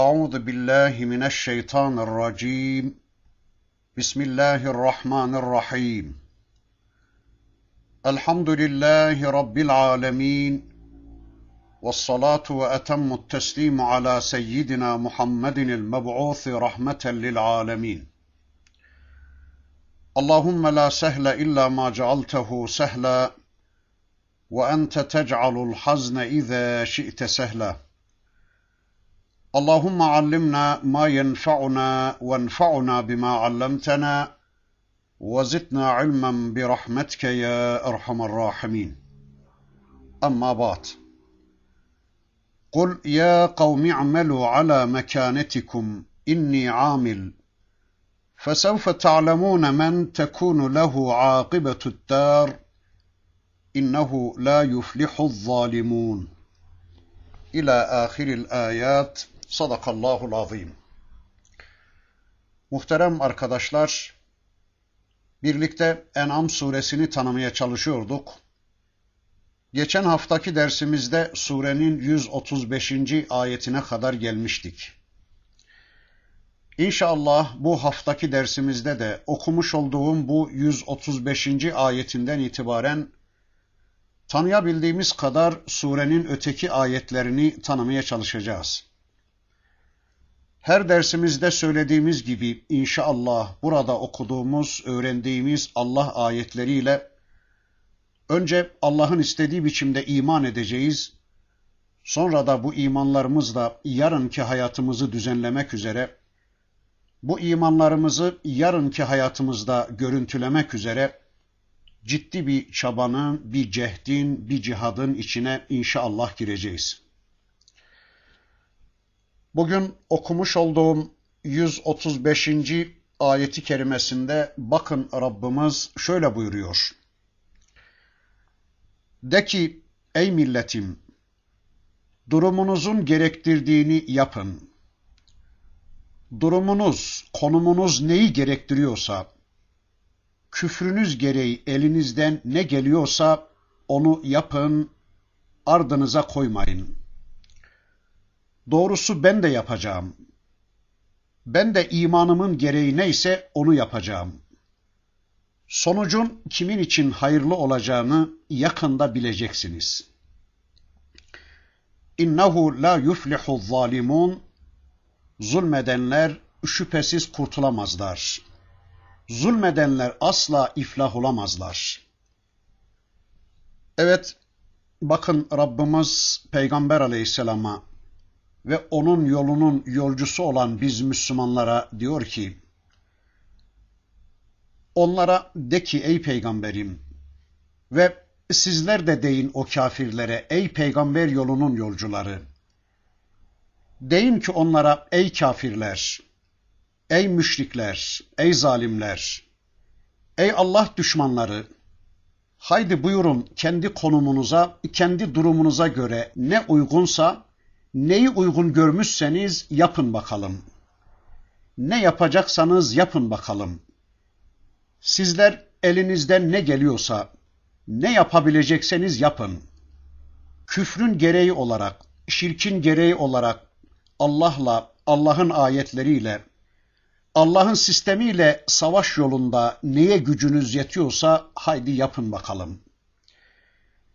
أعوذ بالله من الشيطان الرجيم بسم الله الرحمن الرحيم الحمد لله رب العالمين والصلاة وأتم التسليم على سيدنا محمد المبعوث رحمة للعالمين اللهم لا سهل إلا ما جعلته سهلا وأنت تجعل الحزن إذا شئت سهلا اللهم علمنا ما ينفعنا وانفعنا بما علمتنا وزدنا علما برحمتك يا ارحم الراحمين اما بعد قل يا قوم اعملوا على مكانتكم اني عامل فسوف تعلمون من تكون له عاقبه الدار انه لا يفلح الظالمون الى اخر الايات Sadakallahul azim. Muhterem arkadaşlar, birlikte En'am suresini tanımaya çalışıyorduk. Geçen haftaki dersimizde surenin 135. ayetine kadar gelmiştik. İnşallah bu haftaki dersimizde de okumuş olduğum bu 135. ayetinden itibaren tanıyabildiğimiz kadar surenin öteki ayetlerini tanımaya çalışacağız. Her dersimizde söylediğimiz gibi inşallah burada okuduğumuz, öğrendiğimiz Allah ayetleriyle önce Allah'ın istediği biçimde iman edeceğiz. Sonra da bu imanlarımızla yarınki hayatımızı düzenlemek üzere bu imanlarımızı yarınki hayatımızda görüntülemek üzere ciddi bir çabanın, bir cehdin, bir cihadın içine inşallah gireceğiz. Bugün okumuş olduğum 135. ayeti kerimesinde bakın Rabbimiz şöyle buyuruyor. De ki ey milletim durumunuzun gerektirdiğini yapın. Durumunuz, konumunuz neyi gerektiriyorsa, küfrünüz gereği elinizden ne geliyorsa onu yapın, ardınıza koymayın.'' Doğrusu ben de yapacağım. Ben de imanımın gereği neyse onu yapacağım. Sonucun kimin için hayırlı olacağını yakında bileceksiniz. İnnehu la yuflihu zalimun Zulmedenler şüphesiz kurtulamazlar. Zulmedenler asla iflah olamazlar. Evet, bakın Rabbimiz Peygamber Aleyhisselam'a ve onun yolunun yolcusu olan biz Müslümanlara diyor ki, onlara de ki ey peygamberim ve sizler de deyin o kafirlere ey peygamber yolunun yolcuları. Deyin ki onlara ey kafirler, ey müşrikler, ey zalimler, ey Allah düşmanları, haydi buyurun kendi konumunuza, kendi durumunuza göre ne uygunsa Neyi uygun görmüşseniz yapın bakalım. Ne yapacaksanız yapın bakalım. Sizler elinizden ne geliyorsa, ne yapabilecekseniz yapın. Küfrün gereği olarak, şirkin gereği olarak Allah'la, Allah'ın ayetleriyle, Allah'ın sistemiyle savaş yolunda neye gücünüz yetiyorsa haydi yapın bakalım.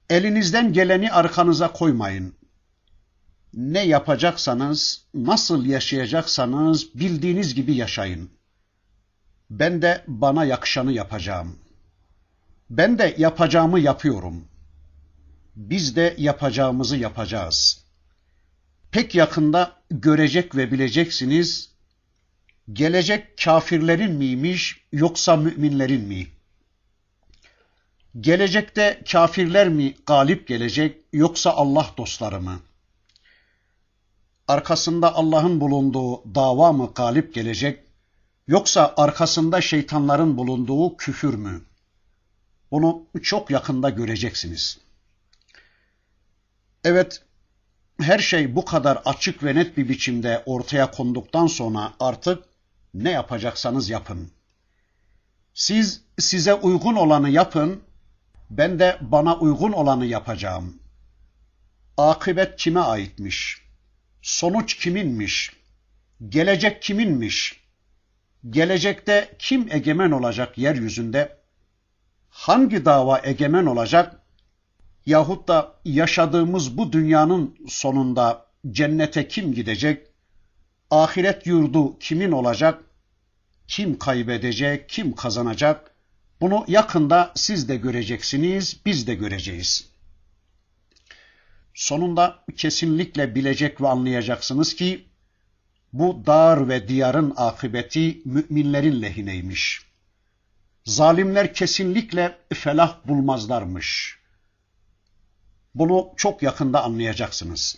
Elinizden geleni arkanıza koymayın ne yapacaksanız, nasıl yaşayacaksanız bildiğiniz gibi yaşayın. Ben de bana yakışanı yapacağım. Ben de yapacağımı yapıyorum. Biz de yapacağımızı yapacağız. Pek yakında görecek ve bileceksiniz, gelecek kafirlerin miymiş yoksa müminlerin mi? Gelecekte kafirler mi galip gelecek yoksa Allah dostları mı? arkasında Allah'ın bulunduğu dava mı galip gelecek yoksa arkasında şeytanların bulunduğu küfür mü? Bunu çok yakında göreceksiniz. Evet, her şey bu kadar açık ve net bir biçimde ortaya konduktan sonra artık ne yapacaksanız yapın. Siz size uygun olanı yapın, ben de bana uygun olanı yapacağım. Akıbet kime aitmiş?'' sonuç kiminmiş? Gelecek kiminmiş? Gelecekte kim egemen olacak yeryüzünde? Hangi dava egemen olacak? Yahut da yaşadığımız bu dünyanın sonunda cennete kim gidecek? Ahiret yurdu kimin olacak? Kim kaybedecek, kim kazanacak? Bunu yakında siz de göreceksiniz, biz de göreceğiz.'' Sonunda kesinlikle bilecek ve anlayacaksınız ki bu dar ve diyarın akıbeti müminlerin lehineymiş. Zalimler kesinlikle felah bulmazlarmış. Bunu çok yakında anlayacaksınız.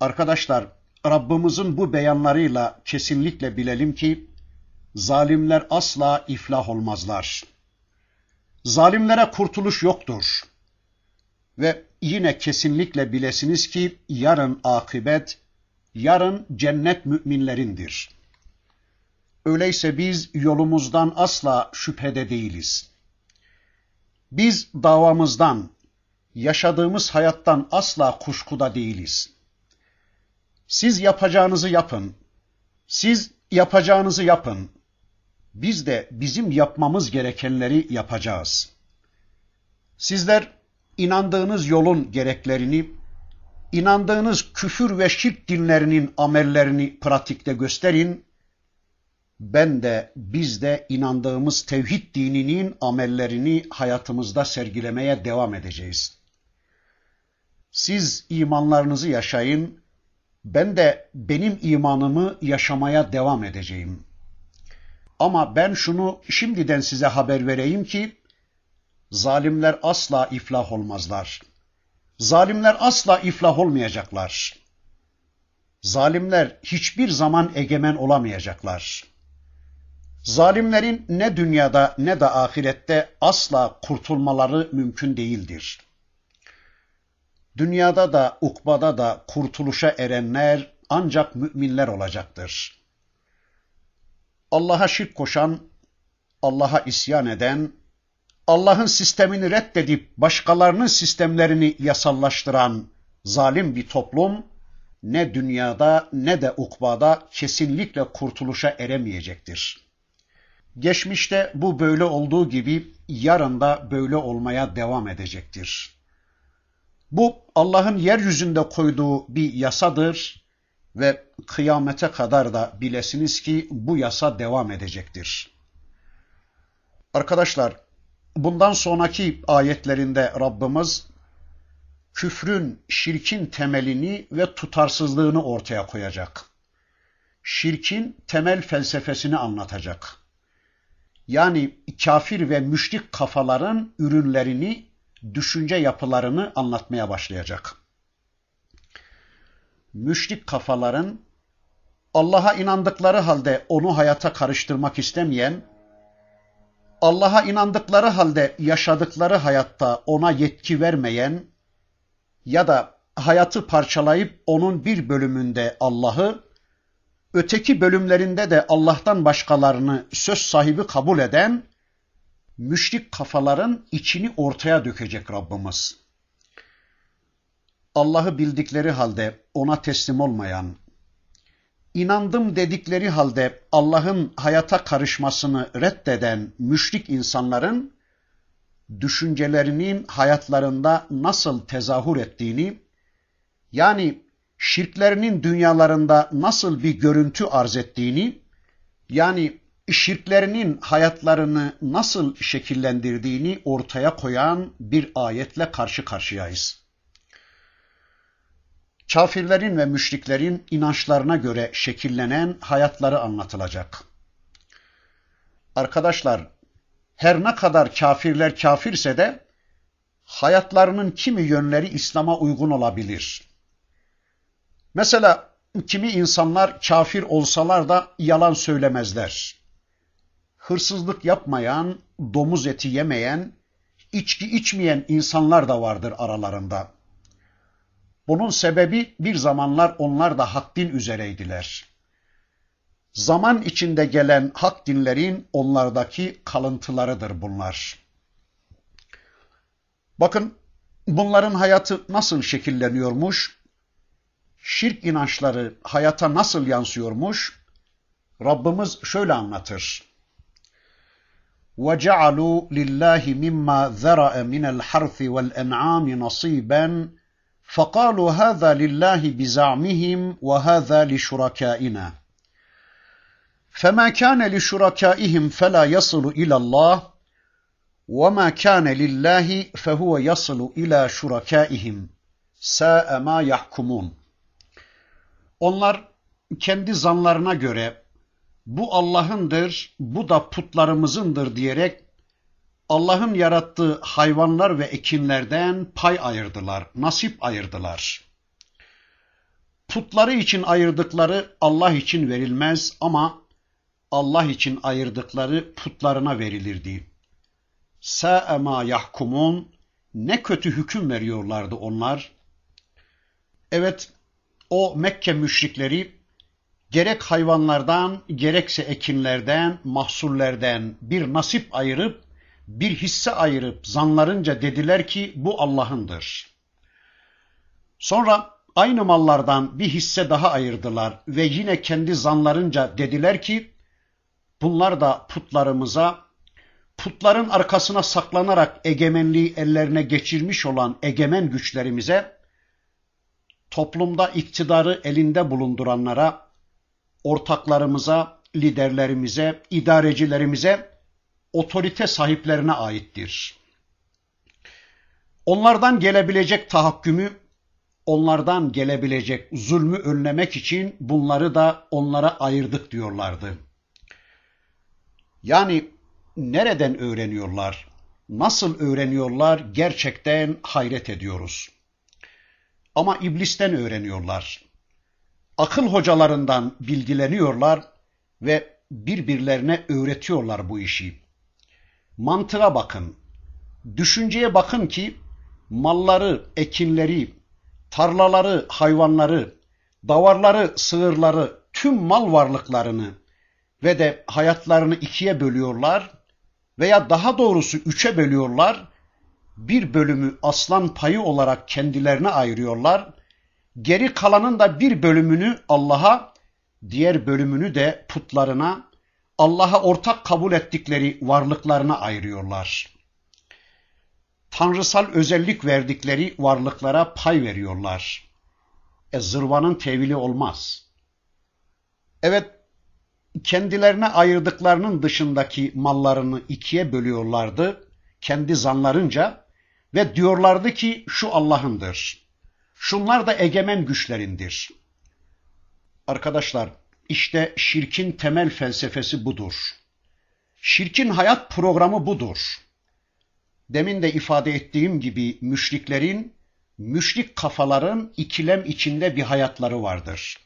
Arkadaşlar, Rabbimizin bu beyanlarıyla kesinlikle bilelim ki zalimler asla iflah olmazlar. Zalimlere kurtuluş yoktur. Ve yine kesinlikle bilesiniz ki yarın akibet, yarın cennet müminlerindir. Öyleyse biz yolumuzdan asla şüphede değiliz. Biz davamızdan, yaşadığımız hayattan asla kuşkuda değiliz. Siz yapacağınızı yapın. Siz yapacağınızı yapın. Biz de bizim yapmamız gerekenleri yapacağız. Sizler inandığınız yolun gereklerini, inandığınız küfür ve şirk dinlerinin amellerini pratikte gösterin. Ben de biz de inandığımız tevhid dininin amellerini hayatımızda sergilemeye devam edeceğiz. Siz imanlarınızı yaşayın, ben de benim imanımı yaşamaya devam edeceğim. Ama ben şunu şimdiden size haber vereyim ki Zalimler asla iflah olmazlar. Zalimler asla iflah olmayacaklar. Zalimler hiçbir zaman egemen olamayacaklar. Zalimlerin ne dünyada ne de ahirette asla kurtulmaları mümkün değildir. Dünyada da ukbada da kurtuluşa erenler ancak müminler olacaktır. Allah'a şirk koşan, Allah'a isyan eden, Allah'ın sistemini reddedip başkalarının sistemlerini yasallaştıran zalim bir toplum ne dünyada ne de ukbada kesinlikle kurtuluşa eremeyecektir. Geçmişte bu böyle olduğu gibi yarın da böyle olmaya devam edecektir. Bu Allah'ın yeryüzünde koyduğu bir yasadır ve kıyamete kadar da bilesiniz ki bu yasa devam edecektir. Arkadaşlar bundan sonraki ayetlerinde Rabbimiz küfrün, şirkin temelini ve tutarsızlığını ortaya koyacak. Şirkin temel felsefesini anlatacak. Yani kafir ve müşrik kafaların ürünlerini, düşünce yapılarını anlatmaya başlayacak. Müşrik kafaların Allah'a inandıkları halde onu hayata karıştırmak istemeyen Allah'a inandıkları halde yaşadıkları hayatta ona yetki vermeyen ya da hayatı parçalayıp onun bir bölümünde Allah'ı, öteki bölümlerinde de Allah'tan başkalarını söz sahibi kabul eden müşrik kafaların içini ortaya dökecek Rabbimiz. Allah'ı bildikleri halde ona teslim olmayan, inandım dedikleri halde Allah'ın hayata karışmasını reddeden müşrik insanların düşüncelerinin hayatlarında nasıl tezahür ettiğini, yani şirklerinin dünyalarında nasıl bir görüntü arz ettiğini, yani şirklerinin hayatlarını nasıl şekillendirdiğini ortaya koyan bir ayetle karşı karşıyayız kafirlerin ve müşriklerin inançlarına göre şekillenen hayatları anlatılacak. Arkadaşlar, her ne kadar kafirler kafirse de hayatlarının kimi yönleri İslam'a uygun olabilir. Mesela kimi insanlar kafir olsalar da yalan söylemezler. Hırsızlık yapmayan, domuz eti yemeyen, içki içmeyen insanlar da vardır aralarında.'' Bunun sebebi bir zamanlar onlar da hak din üzereydiler. Zaman içinde gelen hak dinlerin onlardaki kalıntılarıdır bunlar. Bakın bunların hayatı nasıl şekilleniyormuş? Şirk inançları hayata nasıl yansıyormuş? Rabbimiz şöyle anlatır. وَجَعَلُوا لِلّٰهِ مِمَّا ذَرَأَ مِنَ الْحَرْثِ وَالْاَنْعَامِ نَصِيبًا فقالوا هذا لله بزعمهم وهذا لشركائنا فما كان لشركائهم فلا يصل الى الله وما كان لله فهو يصل الى şurakâihim. ساء ما يحكمون Onlar kendi zanlarına göre bu Allah'ındır, bu da putlarımızındır diyerek Allah'ın yarattığı hayvanlar ve ekinlerden pay ayırdılar, nasip ayırdılar. Putları için ayırdıkları Allah için verilmez ama Allah için ayırdıkları putlarına verilirdi. Sa'e ma yahkumun ne kötü hüküm veriyorlardı onlar. Evet, o Mekke müşrikleri gerek hayvanlardan gerekse ekinlerden, mahsullerden bir nasip ayırıp bir hisse ayırıp zanlarınca dediler ki bu Allah'ındır. Sonra aynı mallardan bir hisse daha ayırdılar ve yine kendi zanlarınca dediler ki bunlar da putlarımıza putların arkasına saklanarak egemenliği ellerine geçirmiş olan egemen güçlerimize toplumda iktidarı elinde bulunduranlara ortaklarımıza, liderlerimize, idarecilerimize otorite sahiplerine aittir. Onlardan gelebilecek tahakkümü, onlardan gelebilecek zulmü önlemek için bunları da onlara ayırdık diyorlardı. Yani nereden öğreniyorlar? Nasıl öğreniyorlar? Gerçekten hayret ediyoruz. Ama iblisten öğreniyorlar. Akıl hocalarından bilgileniyorlar ve birbirlerine öğretiyorlar bu işi mantığa bakın, düşünceye bakın ki malları, ekinleri, tarlaları, hayvanları, davarları, sığırları, tüm mal varlıklarını ve de hayatlarını ikiye bölüyorlar veya daha doğrusu üçe bölüyorlar. Bir bölümü aslan payı olarak kendilerine ayırıyorlar. Geri kalanın da bir bölümünü Allah'a, diğer bölümünü de putlarına, Allah'a ortak kabul ettikleri varlıklarına ayırıyorlar. Tanrısal özellik verdikleri varlıklara pay veriyorlar. E zırvanın tevili olmaz. Evet, kendilerine ayırdıklarının dışındaki mallarını ikiye bölüyorlardı kendi zanlarınca ve diyorlardı ki şu Allah'ındır. Şunlar da egemen güçlerindir. Arkadaşlar işte şirkin temel felsefesi budur. Şirkin hayat programı budur. Demin de ifade ettiğim gibi müşriklerin, müşrik kafaların ikilem içinde bir hayatları vardır.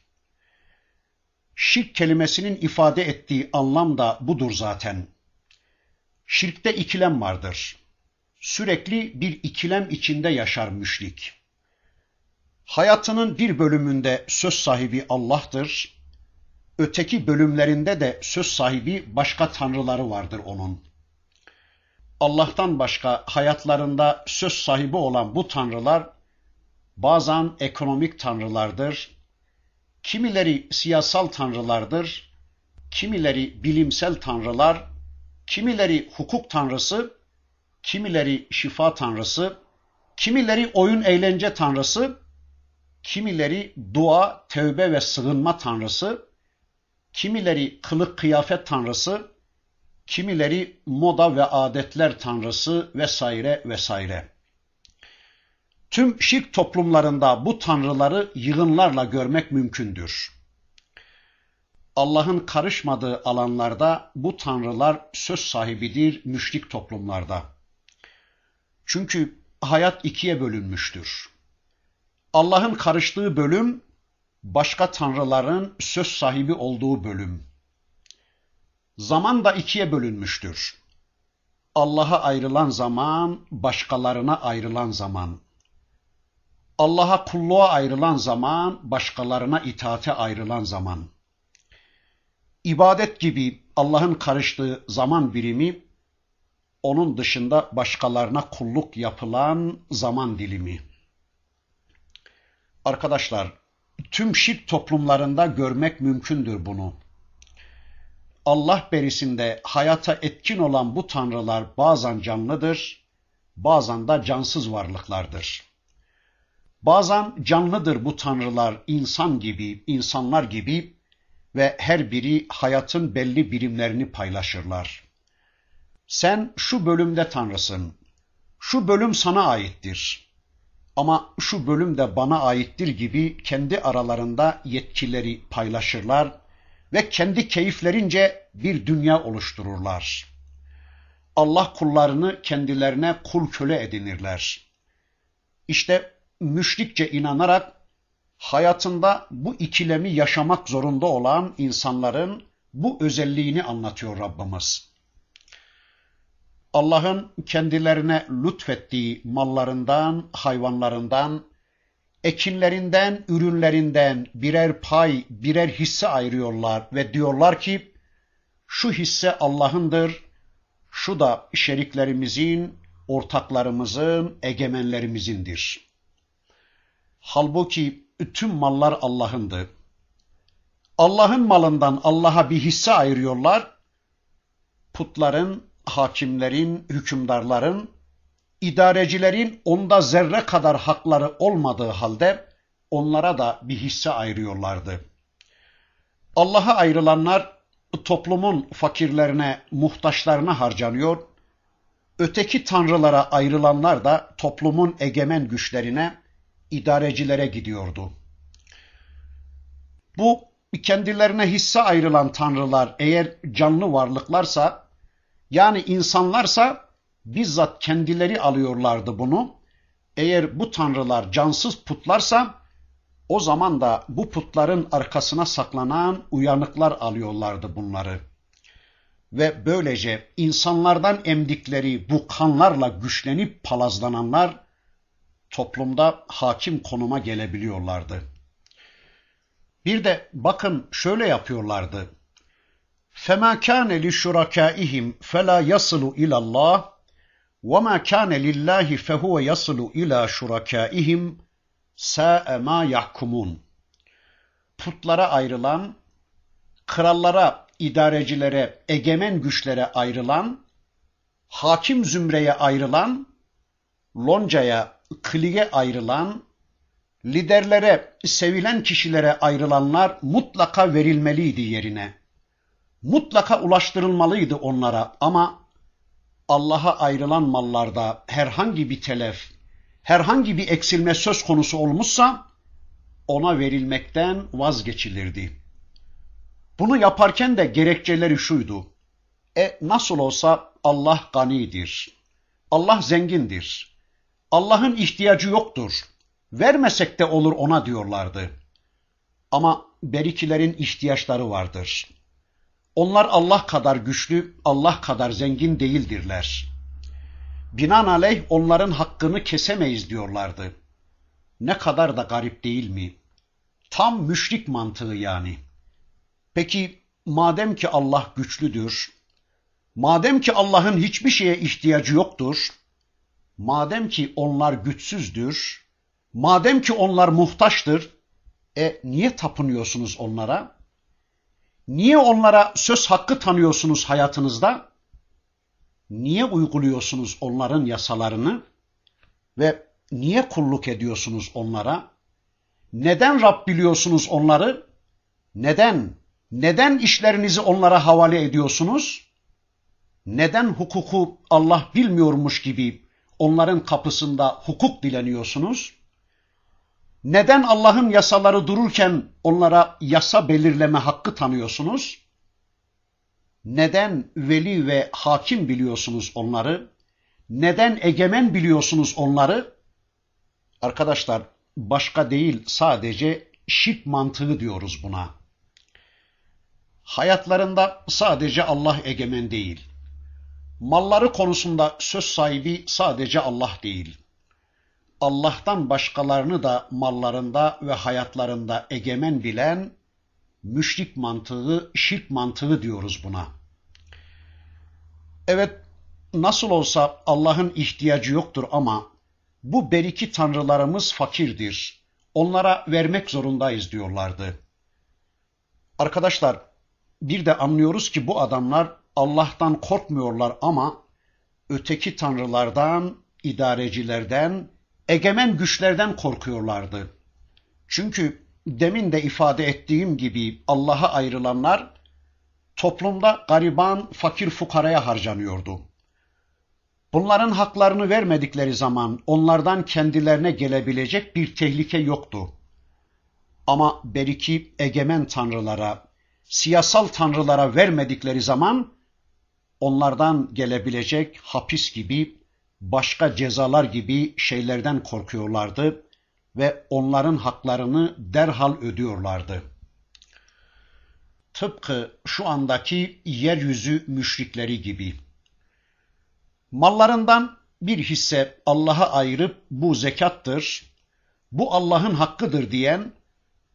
Şirk kelimesinin ifade ettiği anlam da budur zaten. Şirkte ikilem vardır. Sürekli bir ikilem içinde yaşar müşrik. Hayatının bir bölümünde söz sahibi Allah'tır, öteki bölümlerinde de söz sahibi başka tanrıları vardır onun. Allah'tan başka hayatlarında söz sahibi olan bu tanrılar bazen ekonomik tanrılardır, kimileri siyasal tanrılardır, kimileri bilimsel tanrılar, kimileri hukuk tanrısı, kimileri şifa tanrısı, kimileri oyun eğlence tanrısı, kimileri dua, tövbe ve sığınma tanrısı, kimileri kılık kıyafet tanrısı, kimileri moda ve adetler tanrısı vesaire vesaire. Tüm şirk toplumlarında bu tanrıları yığınlarla görmek mümkündür. Allah'ın karışmadığı alanlarda bu tanrılar söz sahibidir müşrik toplumlarda. Çünkü hayat ikiye bölünmüştür. Allah'ın karıştığı bölüm başka tanrıların söz sahibi olduğu bölüm. Zaman da ikiye bölünmüştür. Allah'a ayrılan zaman, başkalarına ayrılan zaman. Allah'a kulluğa ayrılan zaman, başkalarına itaate ayrılan zaman. İbadet gibi Allah'ın karıştığı zaman birimi, onun dışında başkalarına kulluk yapılan zaman dilimi. Arkadaşlar, Tüm şirk toplumlarında görmek mümkündür bunu. Allah berisinde hayata etkin olan bu tanrılar bazen canlıdır, bazen de cansız varlıklardır. Bazen canlıdır bu tanrılar insan gibi, insanlar gibi ve her biri hayatın belli birimlerini paylaşırlar. Sen şu bölümde tanrısın. Şu bölüm sana aittir ama şu bölüm de bana aittir gibi kendi aralarında yetkileri paylaşırlar ve kendi keyiflerince bir dünya oluştururlar. Allah kullarını kendilerine kul köle edinirler. İşte müşrikçe inanarak hayatında bu ikilemi yaşamak zorunda olan insanların bu özelliğini anlatıyor Rabbimiz. Allah'ın kendilerine lütfettiği mallarından, hayvanlarından, ekinlerinden, ürünlerinden birer pay, birer hisse ayırıyorlar ve diyorlar ki şu hisse Allah'ındır, şu da şeriklerimizin, ortaklarımızın, egemenlerimizindir. Halbuki tüm mallar Allah'ındı. Allah'ın malından Allah'a bir hisse ayırıyorlar. Putların hakimlerin, hükümdarların, idarecilerin onda zerre kadar hakları olmadığı halde onlara da bir hisse ayırıyorlardı. Allah'a ayrılanlar toplumun fakirlerine, muhtaçlarına harcanıyor. Öteki tanrılara ayrılanlar da toplumun egemen güçlerine, idarecilere gidiyordu. Bu kendilerine hisse ayrılan tanrılar eğer canlı varlıklarsa yani insanlarsa bizzat kendileri alıyorlardı bunu. Eğer bu tanrılar cansız putlarsa o zaman da bu putların arkasına saklanan uyanıklar alıyorlardı bunları. Ve böylece insanlardan emdikleri bu kanlarla güçlenip palazlananlar toplumda hakim konuma gelebiliyorlardı. Bir de bakın şöyle yapıyorlardı. فَمَا كَانَ لِشُرَكَائِهِمْ فَلَا يَصِلُ إِلَى اللّٰهِ وَمَا كَانَ لِلّٰهِ فَهُوَ يَصِلُ إِلَى شُرَكَائِهِمْ سَاءَ مَا يَحْكُمُونَ Putlara ayrılan, krallara, idarecilere, egemen güçlere ayrılan, hakim zümreye ayrılan, loncaya, kliye ayrılan, liderlere, sevilen kişilere ayrılanlar mutlaka verilmeliydi yerine.'' mutlaka ulaştırılmalıydı onlara ama Allah'a ayrılan mallarda herhangi bir telef, herhangi bir eksilme söz konusu olmuşsa ona verilmekten vazgeçilirdi. Bunu yaparken de gerekçeleri şuydu. E nasıl olsa Allah ganidir. Allah zengindir. Allah'ın ihtiyacı yoktur. Vermesek de olur ona diyorlardı. Ama berikilerin ihtiyaçları vardır. Onlar Allah kadar güçlü, Allah kadar zengin değildirler. Binaenaleyh onların hakkını kesemeyiz diyorlardı. Ne kadar da garip değil mi? Tam müşrik mantığı yani. Peki madem ki Allah güçlüdür, madem ki Allah'ın hiçbir şeye ihtiyacı yoktur, madem ki onlar güçsüzdür, madem ki onlar muhtaçtır, e niye tapınıyorsunuz onlara? Niye onlara söz hakkı tanıyorsunuz hayatınızda? Niye uyguluyorsunuz onların yasalarını? Ve niye kulluk ediyorsunuz onlara? Neden Rab biliyorsunuz onları? Neden? Neden işlerinizi onlara havale ediyorsunuz? Neden hukuku Allah bilmiyormuş gibi onların kapısında hukuk dileniyorsunuz? Neden Allah'ın yasaları dururken onlara yasa belirleme hakkı tanıyorsunuz? Neden veli ve hakim biliyorsunuz onları? Neden egemen biliyorsunuz onları? Arkadaşlar başka değil sadece şirk mantığı diyoruz buna. Hayatlarında sadece Allah egemen değil. Malları konusunda söz sahibi sadece Allah değil.'' Allah'tan başkalarını da mallarında ve hayatlarında egemen bilen müşrik mantığı, şirk mantığı diyoruz buna. Evet, nasıl olsa Allah'ın ihtiyacı yoktur ama bu beriki tanrılarımız fakirdir. Onlara vermek zorundayız diyorlardı. Arkadaşlar, bir de anlıyoruz ki bu adamlar Allah'tan korkmuyorlar ama öteki tanrılardan, idarecilerden, egemen güçlerden korkuyorlardı. Çünkü demin de ifade ettiğim gibi Allah'a ayrılanlar toplumda gariban, fakir fukaraya harcanıyordu. Bunların haklarını vermedikleri zaman onlardan kendilerine gelebilecek bir tehlike yoktu. Ama beriki egemen tanrılara, siyasal tanrılara vermedikleri zaman onlardan gelebilecek hapis gibi başka cezalar gibi şeylerden korkuyorlardı ve onların haklarını derhal ödüyorlardı. Tıpkı şu andaki yeryüzü müşrikleri gibi. Mallarından bir hisse Allah'a ayırıp bu zekattır, bu Allah'ın hakkıdır diyen,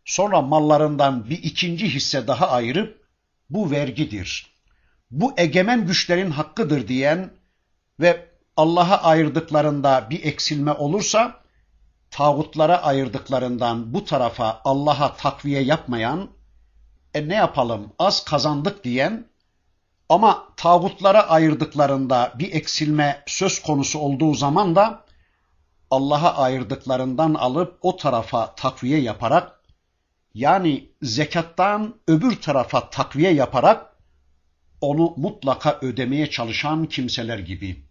sonra mallarından bir ikinci hisse daha ayırıp bu vergidir, bu egemen güçlerin hakkıdır diyen ve Allah'a ayırdıklarında bir eksilme olursa tağutlara ayırdıklarından bu tarafa Allah'a takviye yapmayan e ne yapalım az kazandık diyen ama tağutlara ayırdıklarında bir eksilme söz konusu olduğu zaman da Allah'a ayırdıklarından alıp o tarafa takviye yaparak yani zekattan öbür tarafa takviye yaparak onu mutlaka ödemeye çalışan kimseler gibi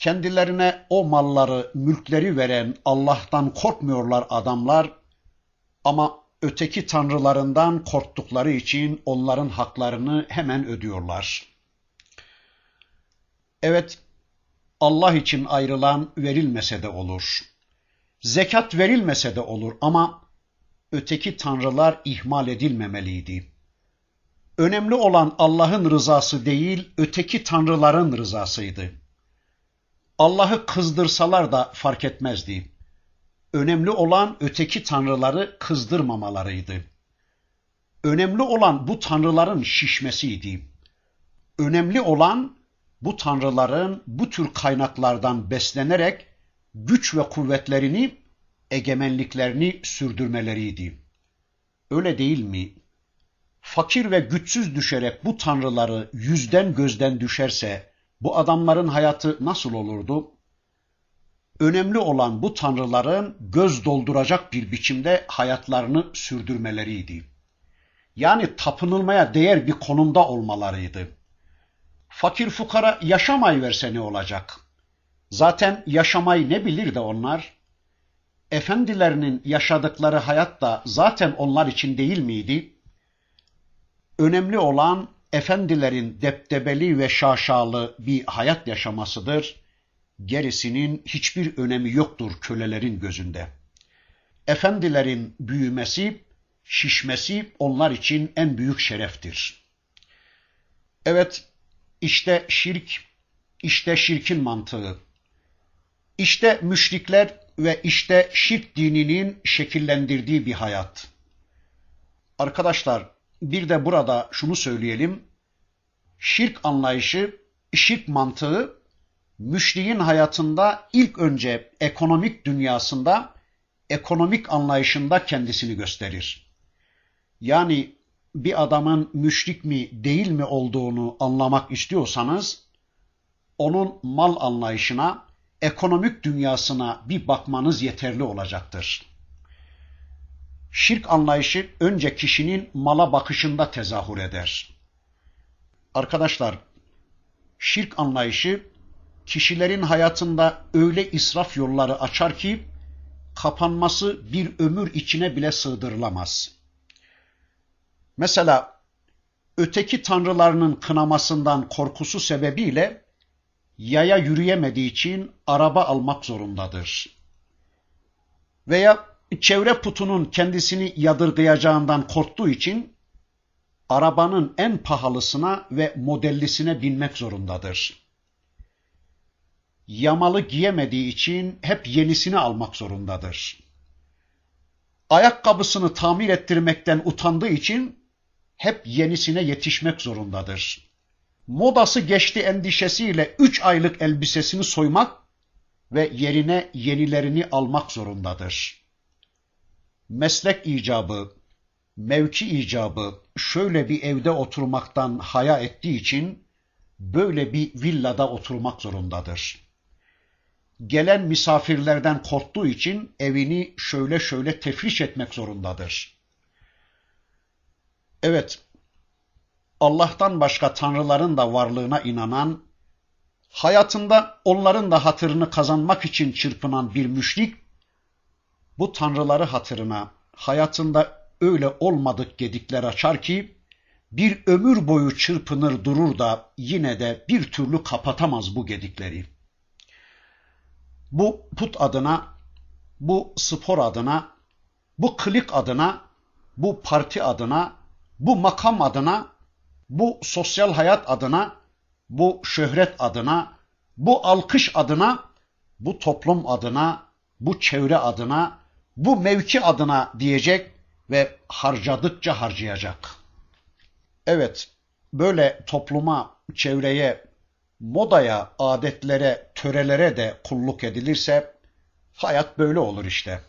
kendilerine o malları, mülkleri veren Allah'tan korkmuyorlar adamlar ama öteki tanrılarından korktukları için onların haklarını hemen ödüyorlar. Evet, Allah için ayrılan verilmese de olur. Zekat verilmese de olur ama öteki tanrılar ihmal edilmemeliydi. Önemli olan Allah'ın rızası değil, öteki tanrıların rızasıydı. Allah'ı kızdırsalar da fark etmezdi. Önemli olan öteki tanrıları kızdırmamalarıydı. Önemli olan bu tanrıların şişmesiydi. Önemli olan bu tanrıların bu tür kaynaklardan beslenerek güç ve kuvvetlerini, egemenliklerini sürdürmeleriydi. Öyle değil mi? Fakir ve güçsüz düşerek bu tanrıları yüzden gözden düşerse bu adamların hayatı nasıl olurdu? Önemli olan bu tanrıların göz dolduracak bir biçimde hayatlarını sürdürmeleriydi. Yani tapınılmaya değer bir konumda olmalarıydı. Fakir fukara yaşamay verse ne olacak? Zaten yaşamayı ne bilir de onlar? Efendilerinin yaşadıkları hayat da zaten onlar için değil miydi? Önemli olan efendilerin deptebeli ve şaşalı bir hayat yaşamasıdır. Gerisinin hiçbir önemi yoktur kölelerin gözünde. Efendilerin büyümesi, şişmesi onlar için en büyük şereftir. Evet, işte şirk, işte şirkin mantığı. İşte müşrikler ve işte şirk dininin şekillendirdiği bir hayat. Arkadaşlar bir de burada şunu söyleyelim. Şirk anlayışı, şirk mantığı müşriğin hayatında ilk önce ekonomik dünyasında, ekonomik anlayışında kendisini gösterir. Yani bir adamın müşrik mi değil mi olduğunu anlamak istiyorsanız onun mal anlayışına, ekonomik dünyasına bir bakmanız yeterli olacaktır. Şirk anlayışı önce kişinin mala bakışında tezahür eder. Arkadaşlar, şirk anlayışı kişilerin hayatında öyle israf yolları açar ki kapanması bir ömür içine bile sığdırılamaz. Mesela öteki tanrılarının kınamasından korkusu sebebiyle yaya yürüyemediği için araba almak zorundadır. Veya çevre putunun kendisini yadırgayacağından korktuğu için arabanın en pahalısına ve modellisine binmek zorundadır. Yamalı giyemediği için hep yenisini almak zorundadır. Ayakkabısını tamir ettirmekten utandığı için hep yenisine yetişmek zorundadır. Modası geçti endişesiyle üç aylık elbisesini soymak ve yerine yenilerini almak zorundadır.'' meslek icabı, mevki icabı şöyle bir evde oturmaktan haya ettiği için böyle bir villada oturmak zorundadır. Gelen misafirlerden korktuğu için evini şöyle şöyle tefriş etmek zorundadır. Evet, Allah'tan başka tanrıların da varlığına inanan, hayatında onların da hatırını kazanmak için çırpınan bir müşrik, bu tanrıları hatırına hayatında öyle olmadık gedikler açar ki bir ömür boyu çırpınır durur da yine de bir türlü kapatamaz bu gedikleri. Bu put adına, bu spor adına, bu klik adına, bu parti adına, bu makam adına, bu sosyal hayat adına, bu şöhret adına, bu alkış adına, bu toplum adına, bu çevre adına, bu mevki adına diyecek ve harcadıkça harcayacak. Evet, böyle topluma, çevreye, modaya, adetlere, törelere de kulluk edilirse hayat böyle olur işte.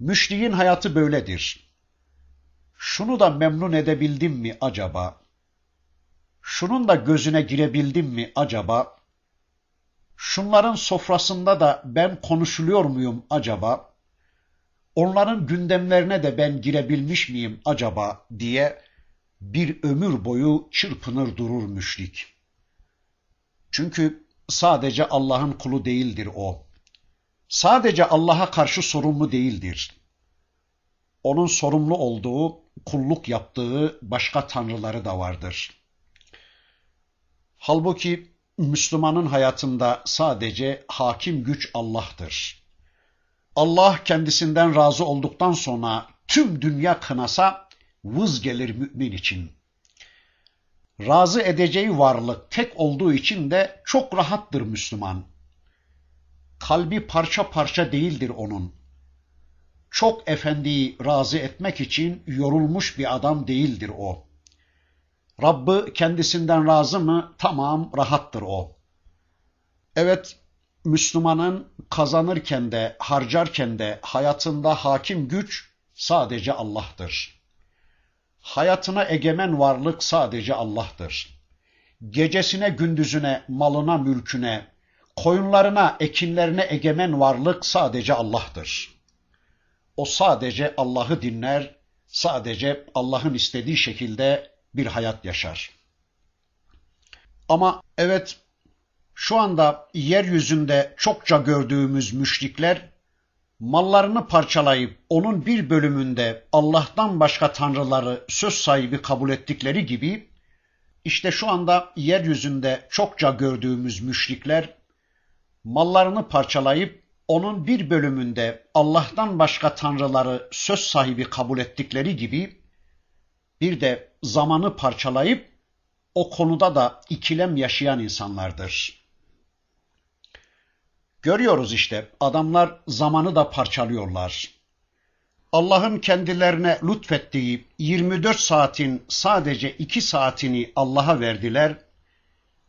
Müşriğin hayatı böyledir. Şunu da memnun edebildim mi acaba? Şunun da gözüne girebildim mi acaba? Şunların sofrasında da ben konuşuluyor muyum acaba? onların gündemlerine de ben girebilmiş miyim acaba diye bir ömür boyu çırpınır durur müşrik. Çünkü sadece Allah'ın kulu değildir o. Sadece Allah'a karşı sorumlu değildir. Onun sorumlu olduğu, kulluk yaptığı başka tanrıları da vardır. Halbuki Müslümanın hayatında sadece hakim güç Allah'tır. Allah kendisinden razı olduktan sonra tüm dünya kınasa vız gelir mümin için. Razı edeceği varlık tek olduğu için de çok rahattır Müslüman. Kalbi parça parça değildir onun. Çok efendiyi razı etmek için yorulmuş bir adam değildir o. Rabbi kendisinden razı mı? Tamam, rahattır o. Evet, Müslümanın kazanırken de, harcarken de hayatında hakim güç sadece Allah'tır. Hayatına egemen varlık sadece Allah'tır. Gecesine, gündüzüne, malına, mülküne, koyunlarına, ekinlerine egemen varlık sadece Allah'tır. O sadece Allah'ı dinler, sadece Allah'ın istediği şekilde bir hayat yaşar. Ama evet şu anda yeryüzünde çokça gördüğümüz müşrikler mallarını parçalayıp onun bir bölümünde Allah'tan başka tanrıları söz sahibi kabul ettikleri gibi işte şu anda yeryüzünde çokça gördüğümüz müşrikler mallarını parçalayıp onun bir bölümünde Allah'tan başka tanrıları söz sahibi kabul ettikleri gibi bir de zamanı parçalayıp o konuda da ikilem yaşayan insanlardır. Görüyoruz işte adamlar zamanı da parçalıyorlar. Allah'ın kendilerine lütfettiği 24 saatin sadece 2 saatini Allah'a verdiler.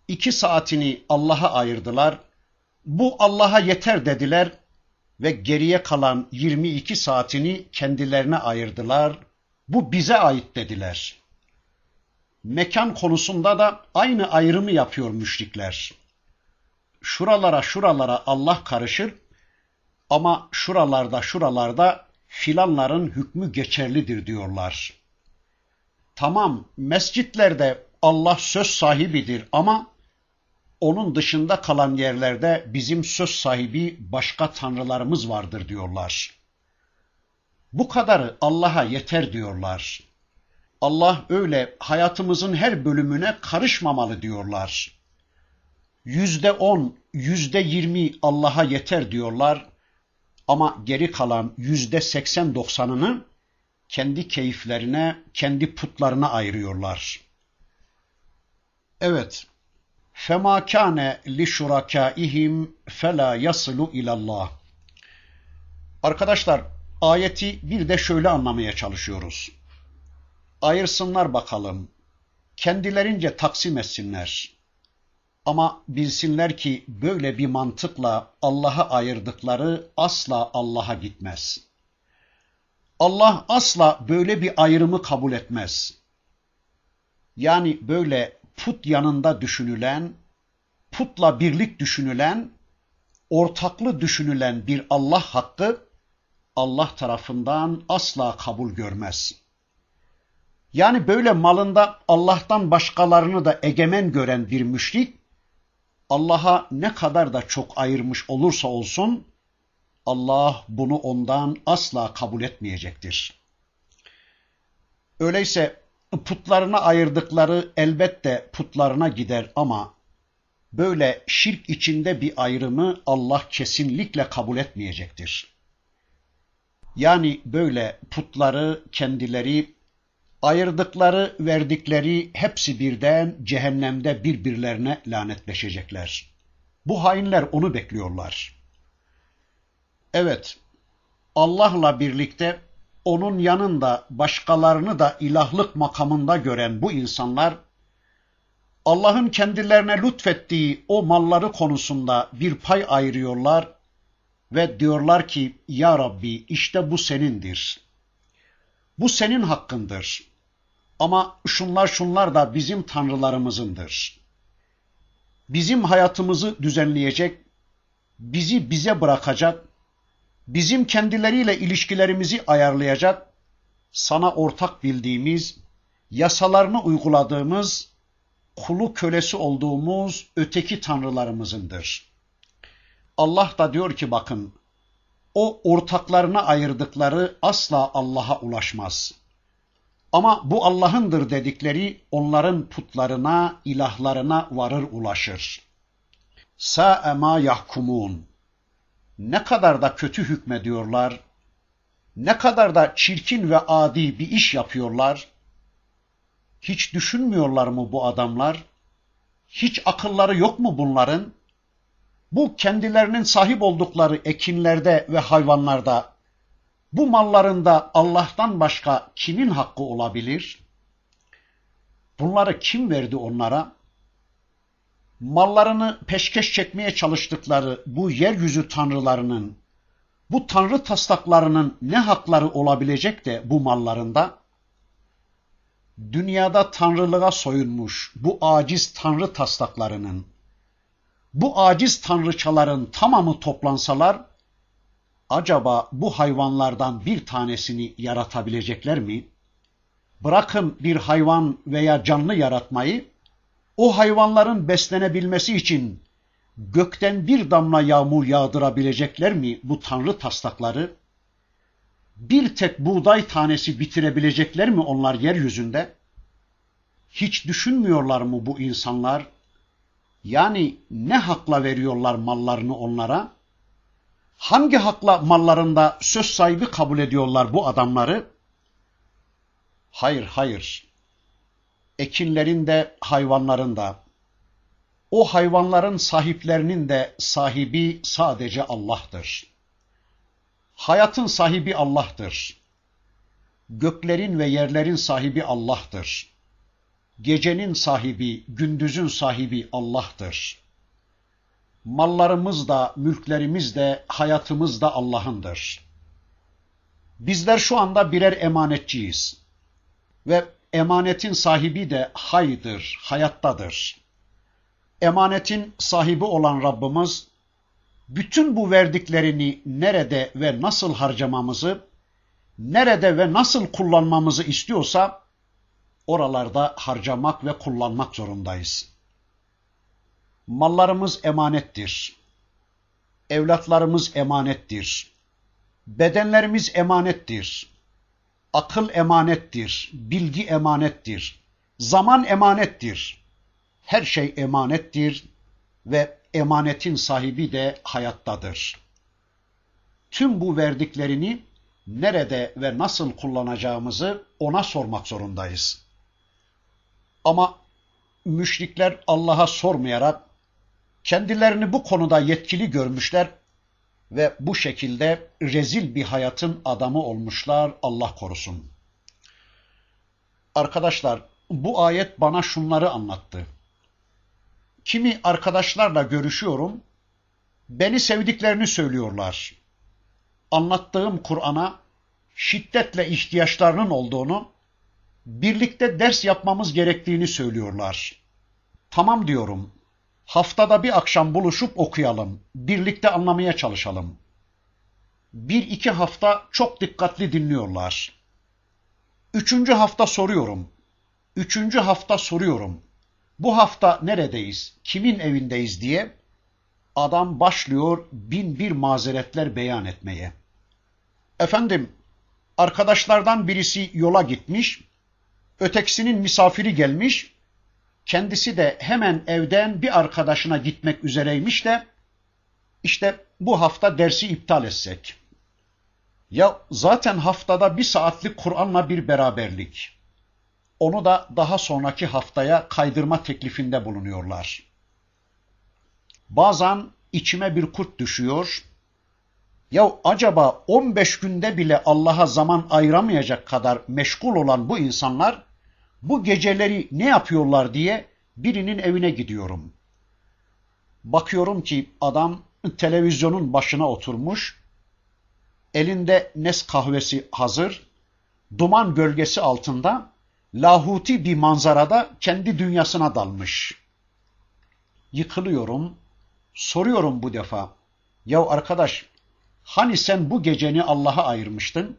2 saatini Allah'a ayırdılar. Bu Allah'a yeter dediler ve geriye kalan 22 saatini kendilerine ayırdılar. Bu bize ait dediler. Mekan konusunda da aynı ayrımı yapıyor müşrikler şuralara şuralara Allah karışır ama şuralarda şuralarda filanların hükmü geçerlidir diyorlar. Tamam mescitlerde Allah söz sahibidir ama onun dışında kalan yerlerde bizim söz sahibi başka tanrılarımız vardır diyorlar. Bu kadarı Allah'a yeter diyorlar. Allah öyle hayatımızın her bölümüne karışmamalı diyorlar yüzde on, yüzde yirmi Allah'a yeter diyorlar. Ama geri kalan yüzde seksen doksanını kendi keyiflerine, kendi putlarına ayırıyorlar. Evet. فَمَا كَانَ لِشُرَكَائِهِمْ فَلَا يَصِلُ اِلَى اللّٰهِ Arkadaşlar ayeti bir de şöyle anlamaya çalışıyoruz. Ayırsınlar bakalım. Kendilerince taksim etsinler. Ama bilsinler ki böyle bir mantıkla Allah'a ayırdıkları asla Allah'a gitmez. Allah asla böyle bir ayrımı kabul etmez. Yani böyle put yanında düşünülen, putla birlik düşünülen, ortaklı düşünülen bir Allah hakkı Allah tarafından asla kabul görmez. Yani böyle malında Allah'tan başkalarını da egemen gören bir müşrik Allah'a ne kadar da çok ayırmış olursa olsun Allah bunu ondan asla kabul etmeyecektir. Öyleyse putlarına ayırdıkları elbette putlarına gider ama böyle şirk içinde bir ayrımı Allah kesinlikle kabul etmeyecektir. Yani böyle putları kendileri Ayırdıkları, verdikleri hepsi birden cehennemde birbirlerine lanetleşecekler. Bu hainler onu bekliyorlar. Evet, Allah'la birlikte onun yanında başkalarını da ilahlık makamında gören bu insanlar Allah'ın kendilerine lütfettiği o malları konusunda bir pay ayırıyorlar ve diyorlar ki ya Rabbi işte bu senindir. Bu senin hakkındır. Ama şunlar şunlar da bizim tanrılarımızındır. Bizim hayatımızı düzenleyecek, bizi bize bırakacak, bizim kendileriyle ilişkilerimizi ayarlayacak, sana ortak bildiğimiz, yasalarını uyguladığımız, kulu kölesi olduğumuz öteki tanrılarımızındır. Allah da diyor ki bakın, o ortaklarına ayırdıkları asla Allah'a ulaşmaz. Ama bu Allah'ındır dedikleri onların putlarına, ilahlarına varır ulaşır. Sa'e ma yahkumun. Ne kadar da kötü hükmediyorlar, ne kadar da çirkin ve adi bir iş yapıyorlar. Hiç düşünmüyorlar mı bu adamlar? Hiç akılları yok mu bunların? Bu kendilerinin sahip oldukları ekinlerde ve hayvanlarda bu mallarında Allah'tan başka kimin hakkı olabilir? Bunları kim verdi onlara? Mallarını peşkeş çekmeye çalıştıkları bu yeryüzü tanrılarının, bu tanrı taslaklarının ne hakları olabilecek de bu mallarında? Dünyada tanrılığa soyunmuş bu aciz tanrı taslaklarının, bu aciz tanrıçaların tamamı toplansalar acaba bu hayvanlardan bir tanesini yaratabilecekler mi? Bırakın bir hayvan veya canlı yaratmayı, o hayvanların beslenebilmesi için gökten bir damla yağmur yağdırabilecekler mi bu tanrı taslakları? Bir tek buğday tanesi bitirebilecekler mi onlar yeryüzünde? Hiç düşünmüyorlar mı bu insanlar? Yani ne hakla veriyorlar mallarını onlara?'' hangi hakla mallarında söz sahibi kabul ediyorlar bu adamları? Hayır, hayır. Ekinlerin de hayvanların da o hayvanların sahiplerinin de sahibi sadece Allah'tır. Hayatın sahibi Allah'tır. Göklerin ve yerlerin sahibi Allah'tır. Gecenin sahibi, gündüzün sahibi Allah'tır mallarımız da, mülklerimiz de, hayatımız da Allah'ındır. Bizler şu anda birer emanetçiyiz. Ve emanetin sahibi de haydır, hayattadır. Emanetin sahibi olan Rabbimiz, bütün bu verdiklerini nerede ve nasıl harcamamızı, nerede ve nasıl kullanmamızı istiyorsa, oralarda harcamak ve kullanmak zorundayız.'' Mallarımız emanettir. Evlatlarımız emanettir. Bedenlerimiz emanettir. Akıl emanettir, bilgi emanettir. Zaman emanettir. Her şey emanettir ve emanetin sahibi de hayattadır. Tüm bu verdiklerini nerede ve nasıl kullanacağımızı ona sormak zorundayız. Ama müşrikler Allah'a sormayarak kendilerini bu konuda yetkili görmüşler ve bu şekilde rezil bir hayatın adamı olmuşlar Allah korusun. Arkadaşlar bu ayet bana şunları anlattı. Kimi arkadaşlarla görüşüyorum, beni sevdiklerini söylüyorlar. Anlattığım Kur'an'a şiddetle ihtiyaçlarının olduğunu, birlikte ders yapmamız gerektiğini söylüyorlar. Tamam diyorum, Haftada bir akşam buluşup okuyalım. Birlikte anlamaya çalışalım. Bir iki hafta çok dikkatli dinliyorlar. Üçüncü hafta soruyorum. Üçüncü hafta soruyorum. Bu hafta neredeyiz, kimin evindeyiz diye adam başlıyor bin bir mazeretler beyan etmeye. Efendim, arkadaşlardan birisi yola gitmiş, öteksinin misafiri gelmiş, Kendisi de hemen evden bir arkadaşına gitmek üzereymiş de işte bu hafta dersi iptal etsek. Ya zaten haftada bir saatlik Kur'an'la bir beraberlik. Onu da daha sonraki haftaya kaydırma teklifinde bulunuyorlar. Bazen içime bir kurt düşüyor. Ya acaba 15 günde bile Allah'a zaman ayıramayacak kadar meşgul olan bu insanlar bu geceleri ne yapıyorlar diye birinin evine gidiyorum. Bakıyorum ki adam televizyonun başına oturmuş, elinde nes kahvesi hazır, duman gölgesi altında lahuti bir manzarada kendi dünyasına dalmış. Yıkılıyorum, soruyorum bu defa. Ya arkadaş, hani sen bu geceni Allah'a ayırmıştın?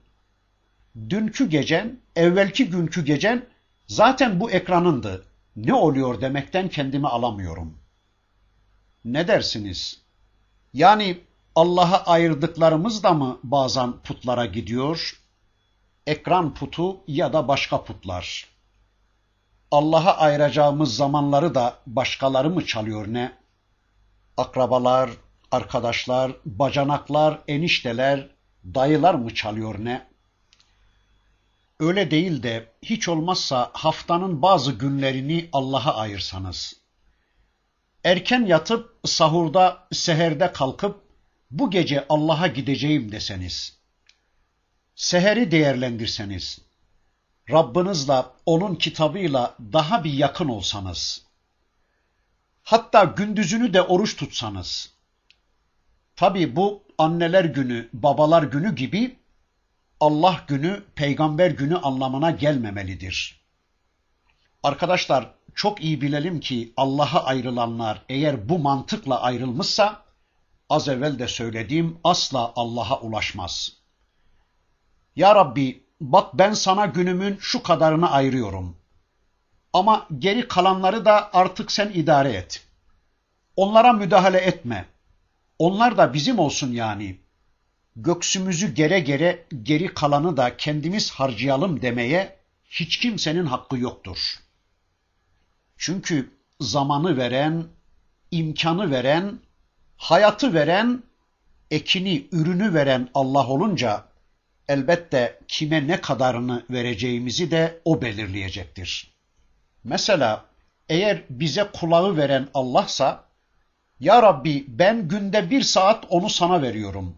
Dünkü gecen, evvelki günkü gecen Zaten bu ekranındı. Ne oluyor demekten kendimi alamıyorum. Ne dersiniz? Yani Allah'a ayırdıklarımız da mı bazen putlara gidiyor? Ekran putu ya da başka putlar. Allah'a ayıracağımız zamanları da başkaları mı çalıyor ne? Akrabalar, arkadaşlar, bacanaklar, enişteler, dayılar mı çalıyor ne? öyle değil de hiç olmazsa haftanın bazı günlerini Allah'a ayırsanız. Erken yatıp sahurda, seherde kalkıp bu gece Allah'a gideceğim deseniz. Seheri değerlendirseniz. Rabbinizle, onun kitabıyla daha bir yakın olsanız. Hatta gündüzünü de oruç tutsanız. Tabi bu anneler günü, babalar günü gibi Allah günü peygamber günü anlamına gelmemelidir. Arkadaşlar çok iyi bilelim ki Allah'a ayrılanlar eğer bu mantıkla ayrılmışsa az evvel de söylediğim asla Allah'a ulaşmaz. Ya Rabbi bak ben sana günümün şu kadarını ayırıyorum. Ama geri kalanları da artık sen idare et. Onlara müdahale etme. Onlar da bizim olsun yani göksümüzü gere gere geri kalanı da kendimiz harcayalım demeye hiç kimsenin hakkı yoktur. Çünkü zamanı veren, imkanı veren, hayatı veren, ekini, ürünü veren Allah olunca elbette kime ne kadarını vereceğimizi de o belirleyecektir. Mesela eğer bize kulağı veren Allah'sa, Ya Rabbi ben günde bir saat onu sana veriyorum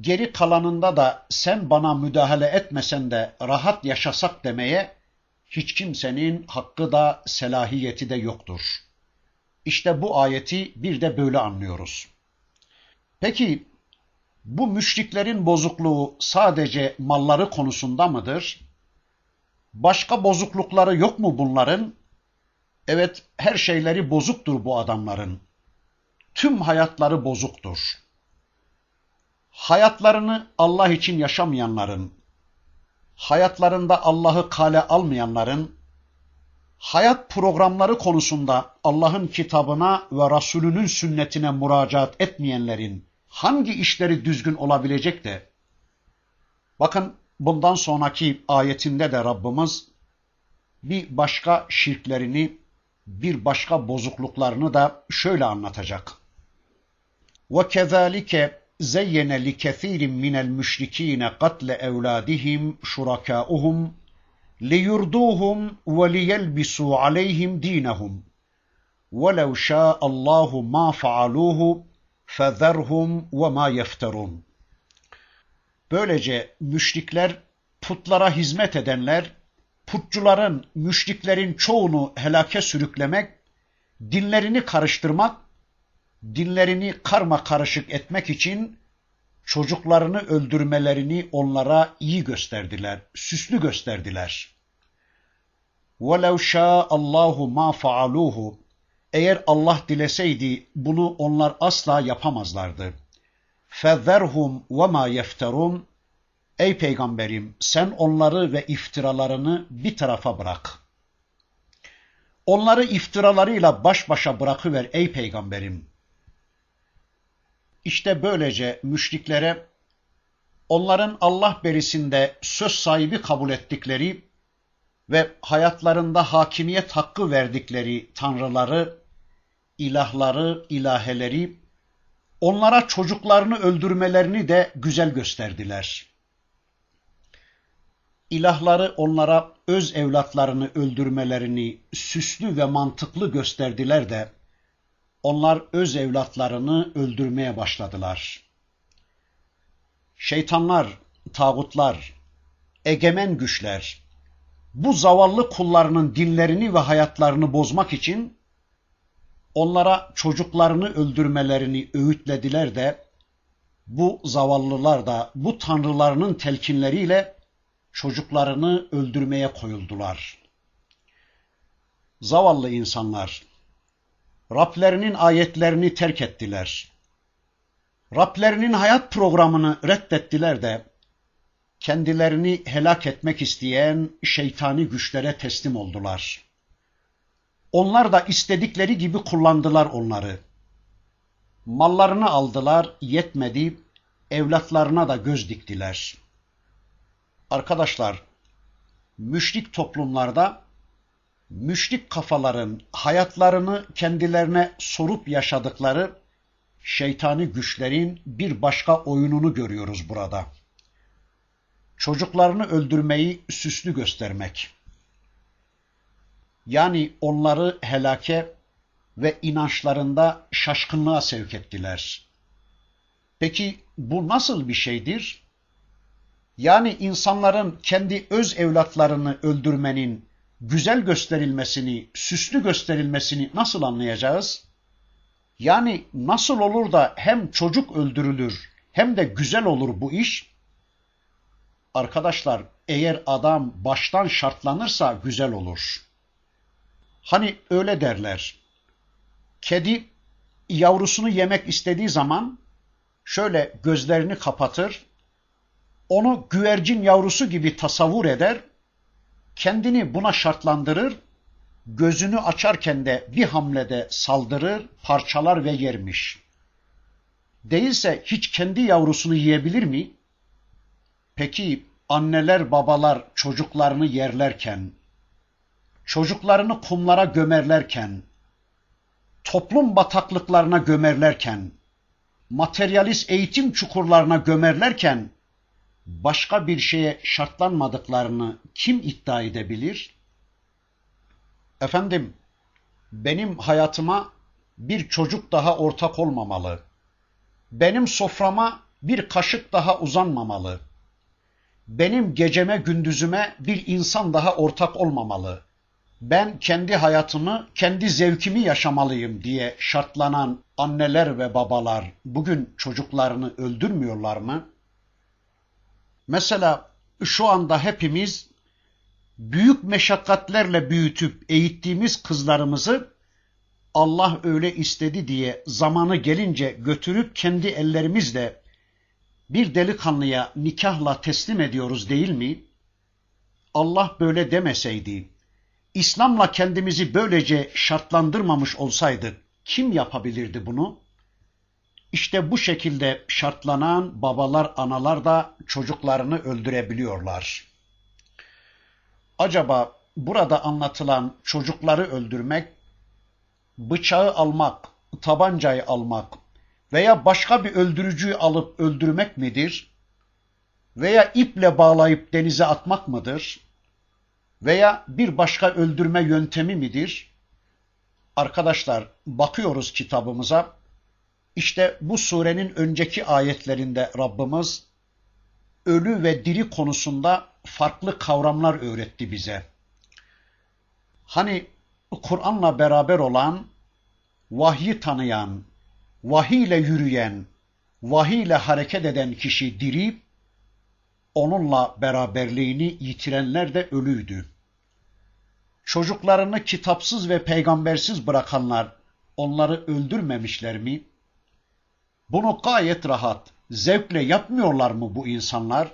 geri kalanında da sen bana müdahale etmesen de rahat yaşasak demeye hiç kimsenin hakkı da selahiyeti de yoktur. İşte bu ayeti bir de böyle anlıyoruz. Peki bu müşriklerin bozukluğu sadece malları konusunda mıdır? Başka bozuklukları yok mu bunların? Evet, her şeyleri bozuktur bu adamların. Tüm hayatları bozuktur hayatlarını Allah için yaşamayanların, hayatlarında Allah'ı kale almayanların, hayat programları konusunda Allah'ın kitabına ve Resulünün sünnetine müracaat etmeyenlerin hangi işleri düzgün olabilecek de, bakın bundan sonraki ayetinde de Rabbimiz bir başka şirklerini, bir başka bozukluklarını da şöyle anlatacak. وَكَذَٰلِكَ زين لكثير من المشركين قتل اولادهم شركاؤهم ليرضوهم وليلبسوا عليهم دينهم ولو شاء الله ما فعلوه فذرهم وما يفترون Böylece müşrikler putlara hizmet edenler putçuların, müşriklerin çoğunu helake sürüklemek, dinlerini karıştırmak dinlerini karma karışık etmek için çocuklarını öldürmelerini onlara iyi gösterdiler, süslü gösterdiler. وَلَوْ شَاءَ اللّٰهُ مَا فَعَلُوهُ Eğer Allah dileseydi bunu onlar asla yapamazlardı. فَذَرْهُمْ وَمَا يَفْتَرُونَ Ey peygamberim sen onları ve iftiralarını bir tarafa bırak. Onları iftiralarıyla baş başa bırakıver ey peygamberim. İşte böylece müşriklere onların Allah berisinde söz sahibi kabul ettikleri ve hayatlarında hakimiyet hakkı verdikleri tanrıları, ilahları, ilaheleri, onlara çocuklarını öldürmelerini de güzel gösterdiler. İlahları onlara öz evlatlarını öldürmelerini süslü ve mantıklı gösterdiler de, onlar öz evlatlarını öldürmeye başladılar. Şeytanlar, tağutlar, egemen güçler, bu zavallı kullarının dinlerini ve hayatlarını bozmak için onlara çocuklarını öldürmelerini öğütlediler de bu zavallılar da bu tanrılarının telkinleriyle çocuklarını öldürmeye koyuldular. Zavallı insanlar Rablerinin ayetlerini terk ettiler. Rablerinin hayat programını reddettiler de kendilerini helak etmek isteyen şeytani güçlere teslim oldular. Onlar da istedikleri gibi kullandılar onları. Mallarını aldılar, yetmedi, evlatlarına da göz diktiler. Arkadaşlar, müşrik toplumlarda müşrik kafaların hayatlarını kendilerine sorup yaşadıkları şeytani güçlerin bir başka oyununu görüyoruz burada. Çocuklarını öldürmeyi süslü göstermek. Yani onları helake ve inançlarında şaşkınlığa sevk ettiler. Peki bu nasıl bir şeydir? Yani insanların kendi öz evlatlarını öldürmenin güzel gösterilmesini, süslü gösterilmesini nasıl anlayacağız? Yani nasıl olur da hem çocuk öldürülür hem de güzel olur bu iş? Arkadaşlar eğer adam baştan şartlanırsa güzel olur. Hani öyle derler. Kedi yavrusunu yemek istediği zaman şöyle gözlerini kapatır, onu güvercin yavrusu gibi tasavvur eder, kendini buna şartlandırır, gözünü açarken de bir hamlede saldırır, parçalar ve yermiş. Değilse hiç kendi yavrusunu yiyebilir mi? Peki anneler babalar çocuklarını yerlerken, çocuklarını kumlara gömerlerken, toplum bataklıklarına gömerlerken, materyalist eğitim çukurlarına gömerlerken başka bir şeye şartlanmadıklarını kim iddia edebilir? Efendim, benim hayatıma bir çocuk daha ortak olmamalı. Benim soframa bir kaşık daha uzanmamalı. Benim geceme gündüzüme bir insan daha ortak olmamalı. Ben kendi hayatımı, kendi zevkimi yaşamalıyım diye şartlanan anneler ve babalar bugün çocuklarını öldürmüyorlar mı?'' Mesela şu anda hepimiz büyük meşakkatlerle büyütüp eğittiğimiz kızlarımızı Allah öyle istedi diye zamanı gelince götürüp kendi ellerimizle bir delikanlıya nikahla teslim ediyoruz değil mi? Allah böyle demeseydi, İslam'la kendimizi böylece şartlandırmamış olsaydık kim yapabilirdi bunu? İşte bu şekilde şartlanan babalar, analar da çocuklarını öldürebiliyorlar. Acaba burada anlatılan çocukları öldürmek, bıçağı almak, tabancayı almak veya başka bir öldürücüyü alıp öldürmek midir? Veya iple bağlayıp denize atmak mıdır? Veya bir başka öldürme yöntemi midir? Arkadaşlar bakıyoruz kitabımıza işte bu surenin önceki ayetlerinde Rabbimiz ölü ve diri konusunda farklı kavramlar öğretti bize. Hani Kur'an'la beraber olan, vahyi tanıyan, vahiyle yürüyen, vahiyle hareket eden kişi diri, onunla beraberliğini yitirenler de ölüydü. Çocuklarını kitapsız ve peygambersiz bırakanlar onları öldürmemişler mi?'' Bunu gayet rahat, zevkle yapmıyorlar mı bu insanlar?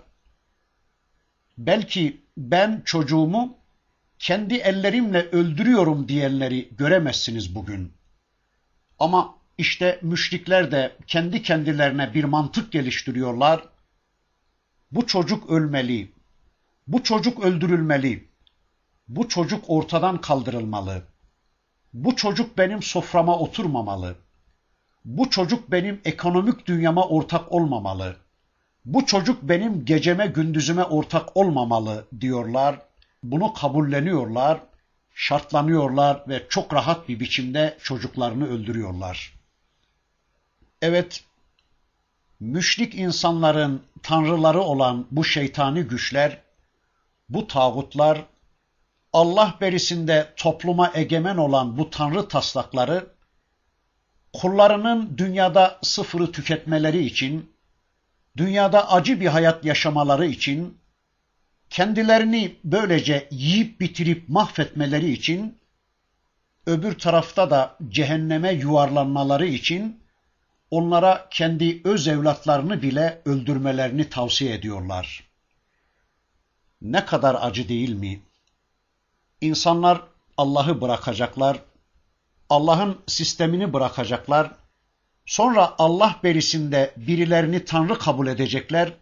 Belki ben çocuğumu kendi ellerimle öldürüyorum diyenleri göremezsiniz bugün. Ama işte müşrikler de kendi kendilerine bir mantık geliştiriyorlar. Bu çocuk ölmeli. Bu çocuk öldürülmeli. Bu çocuk ortadan kaldırılmalı. Bu çocuk benim soframa oturmamalı.'' Bu çocuk benim ekonomik dünyama ortak olmamalı. Bu çocuk benim geceme gündüzüme ortak olmamalı diyorlar. Bunu kabulleniyorlar, şartlanıyorlar ve çok rahat bir biçimde çocuklarını öldürüyorlar. Evet, müşrik insanların tanrıları olan bu şeytani güçler, bu tağutlar, Allah berisinde topluma egemen olan bu tanrı taslakları kullarının dünyada sıfırı tüketmeleri için, dünyada acı bir hayat yaşamaları için, kendilerini böylece yiyip bitirip mahvetmeleri için, öbür tarafta da cehenneme yuvarlanmaları için onlara kendi öz evlatlarını bile öldürmelerini tavsiye ediyorlar. Ne kadar acı değil mi? İnsanlar Allah'ı bırakacaklar, Allah'ın sistemini bırakacaklar, sonra Allah belisinde birilerini Tanrı kabul edecekler,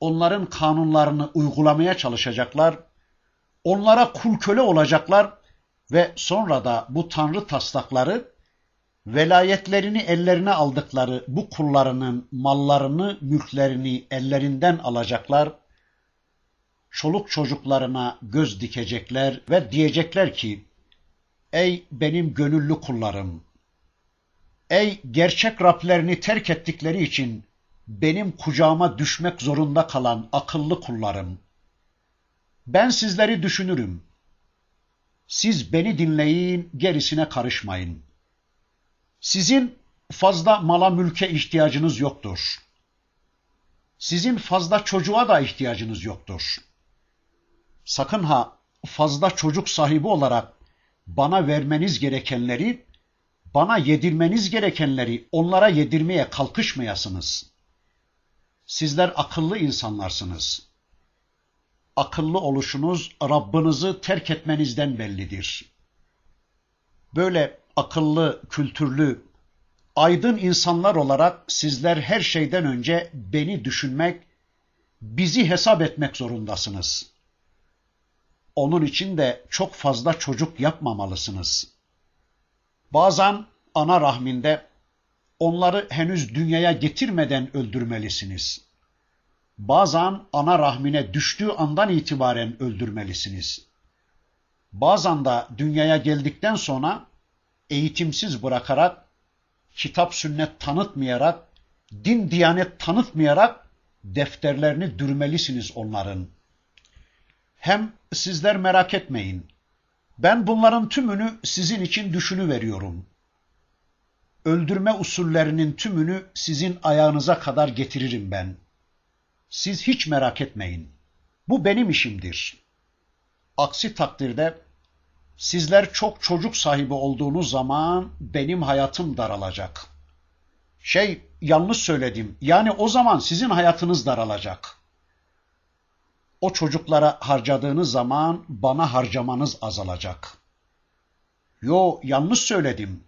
onların kanunlarını uygulamaya çalışacaklar, onlara kul köle olacaklar ve sonra da bu Tanrı taslakları velayetlerini ellerine aldıkları bu kullarının mallarını, mülklerini ellerinden alacaklar, çoluk çocuklarına göz dikecekler ve diyecekler ki, Ey benim gönüllü kullarım! Ey gerçek Rablerini terk ettikleri için benim kucağıma düşmek zorunda kalan akıllı kullarım! Ben sizleri düşünürüm. Siz beni dinleyin, gerisine karışmayın. Sizin fazla mala mülke ihtiyacınız yoktur. Sizin fazla çocuğa da ihtiyacınız yoktur. Sakın ha fazla çocuk sahibi olarak bana vermeniz gerekenleri, bana yedirmeniz gerekenleri onlara yedirmeye kalkışmayasınız. Sizler akıllı insanlarsınız. Akıllı oluşunuz Rabbinizi terk etmenizden bellidir. Böyle akıllı, kültürlü, aydın insanlar olarak sizler her şeyden önce beni düşünmek, bizi hesap etmek zorundasınız.'' Onun için de çok fazla çocuk yapmamalısınız. Bazen ana rahminde onları henüz dünyaya getirmeden öldürmelisiniz. Bazen ana rahmine düştüğü andan itibaren öldürmelisiniz. Bazen de dünyaya geldikten sonra eğitimsiz bırakarak, kitap sünnet tanıtmayarak, din diyanet tanıtmayarak defterlerini dürmelisiniz onların. Hem sizler merak etmeyin. Ben bunların tümünü sizin için düşünü veriyorum. Öldürme usullerinin tümünü sizin ayağınıza kadar getiririm ben. Siz hiç merak etmeyin. Bu benim işimdir. Aksi takdirde sizler çok çocuk sahibi olduğunuz zaman benim hayatım daralacak. Şey yanlış söyledim. Yani o zaman sizin hayatınız daralacak. O çocuklara harcadığınız zaman bana harcamanız azalacak. Yo yanlış söyledim.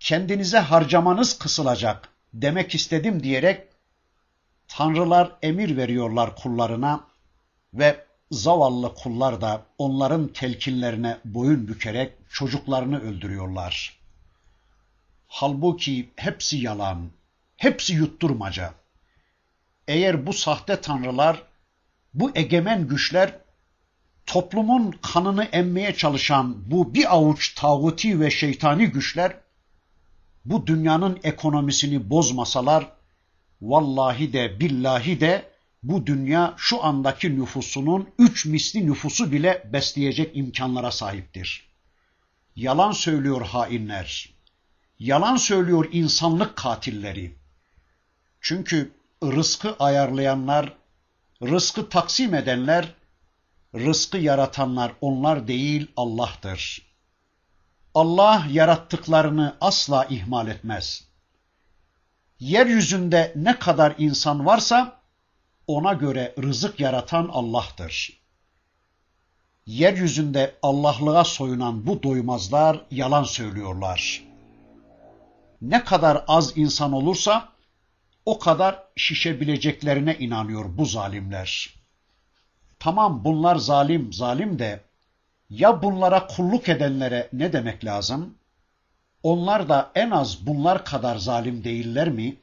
Kendinize harcamanız kısılacak demek istedim diyerek tanrılar emir veriyorlar kullarına ve zavallı kullar da onların telkinlerine boyun bükerek çocuklarını öldürüyorlar. Halbuki hepsi yalan, hepsi yutturmaca. Eğer bu sahte tanrılar bu egemen güçler toplumun kanını emmeye çalışan bu bir avuç tağuti ve şeytani güçler bu dünyanın ekonomisini bozmasalar vallahi de billahi de bu dünya şu andaki nüfusunun üç misli nüfusu bile besleyecek imkanlara sahiptir. Yalan söylüyor hainler. Yalan söylüyor insanlık katilleri. Çünkü rızkı ayarlayanlar Rızkı taksim edenler, rızkı yaratanlar onlar değil Allah'tır. Allah yarattıklarını asla ihmal etmez. Yeryüzünde ne kadar insan varsa ona göre rızık yaratan Allah'tır. Yeryüzünde Allah'lığa soyunan bu doymazlar yalan söylüyorlar. Ne kadar az insan olursa o kadar şişebileceklerine inanıyor bu zalimler. Tamam bunlar zalim, zalim de ya bunlara kulluk edenlere ne demek lazım? Onlar da en az bunlar kadar zalim değiller mi?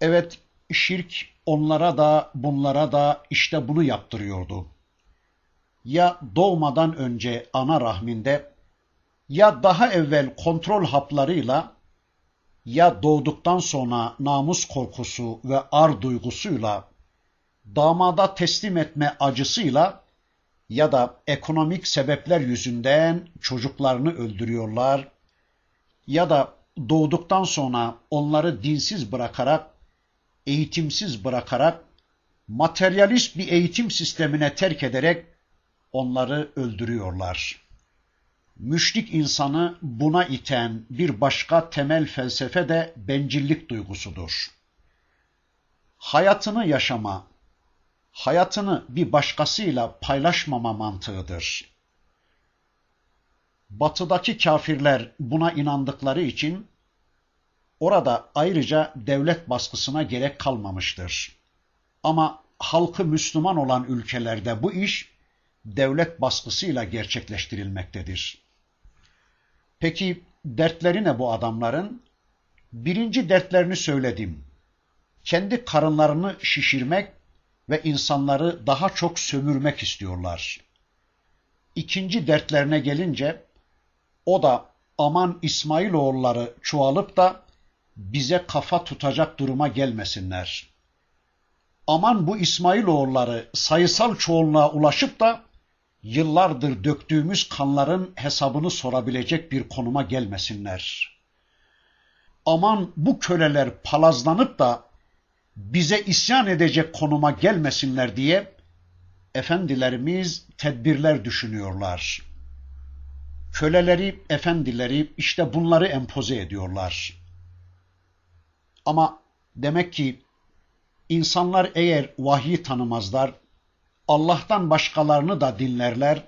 Evet, şirk onlara da bunlara da işte bunu yaptırıyordu. Ya doğmadan önce ana rahminde ya daha evvel kontrol haplarıyla ya doğduktan sonra namus korkusu ve ar duygusuyla, damada teslim etme acısıyla ya da ekonomik sebepler yüzünden çocuklarını öldürüyorlar ya da doğduktan sonra onları dinsiz bırakarak, eğitimsiz bırakarak, materyalist bir eğitim sistemine terk ederek onları öldürüyorlar.'' müşrik insanı buna iten bir başka temel felsefe de bencillik duygusudur. Hayatını yaşama, hayatını bir başkasıyla paylaşmama mantığıdır. Batıdaki kafirler buna inandıkları için orada ayrıca devlet baskısına gerek kalmamıştır. Ama halkı Müslüman olan ülkelerde bu iş devlet baskısıyla gerçekleştirilmektedir. Peki dertleri ne bu adamların? Birinci dertlerini söyledim. Kendi karınlarını şişirmek ve insanları daha çok sömürmek istiyorlar. İkinci dertlerine gelince o da aman İsmailoğulları çoğalıp da bize kafa tutacak duruma gelmesinler. Aman bu İsmailoğulları sayısal çoğunluğa ulaşıp da yıllardır döktüğümüz kanların hesabını sorabilecek bir konuma gelmesinler. Aman bu köleler palazlanıp da bize isyan edecek konuma gelmesinler diye efendilerimiz tedbirler düşünüyorlar. Köleleri, efendileri işte bunları empoze ediyorlar. Ama demek ki insanlar eğer vahyi tanımazlar, Allah'tan başkalarını da dinlerler,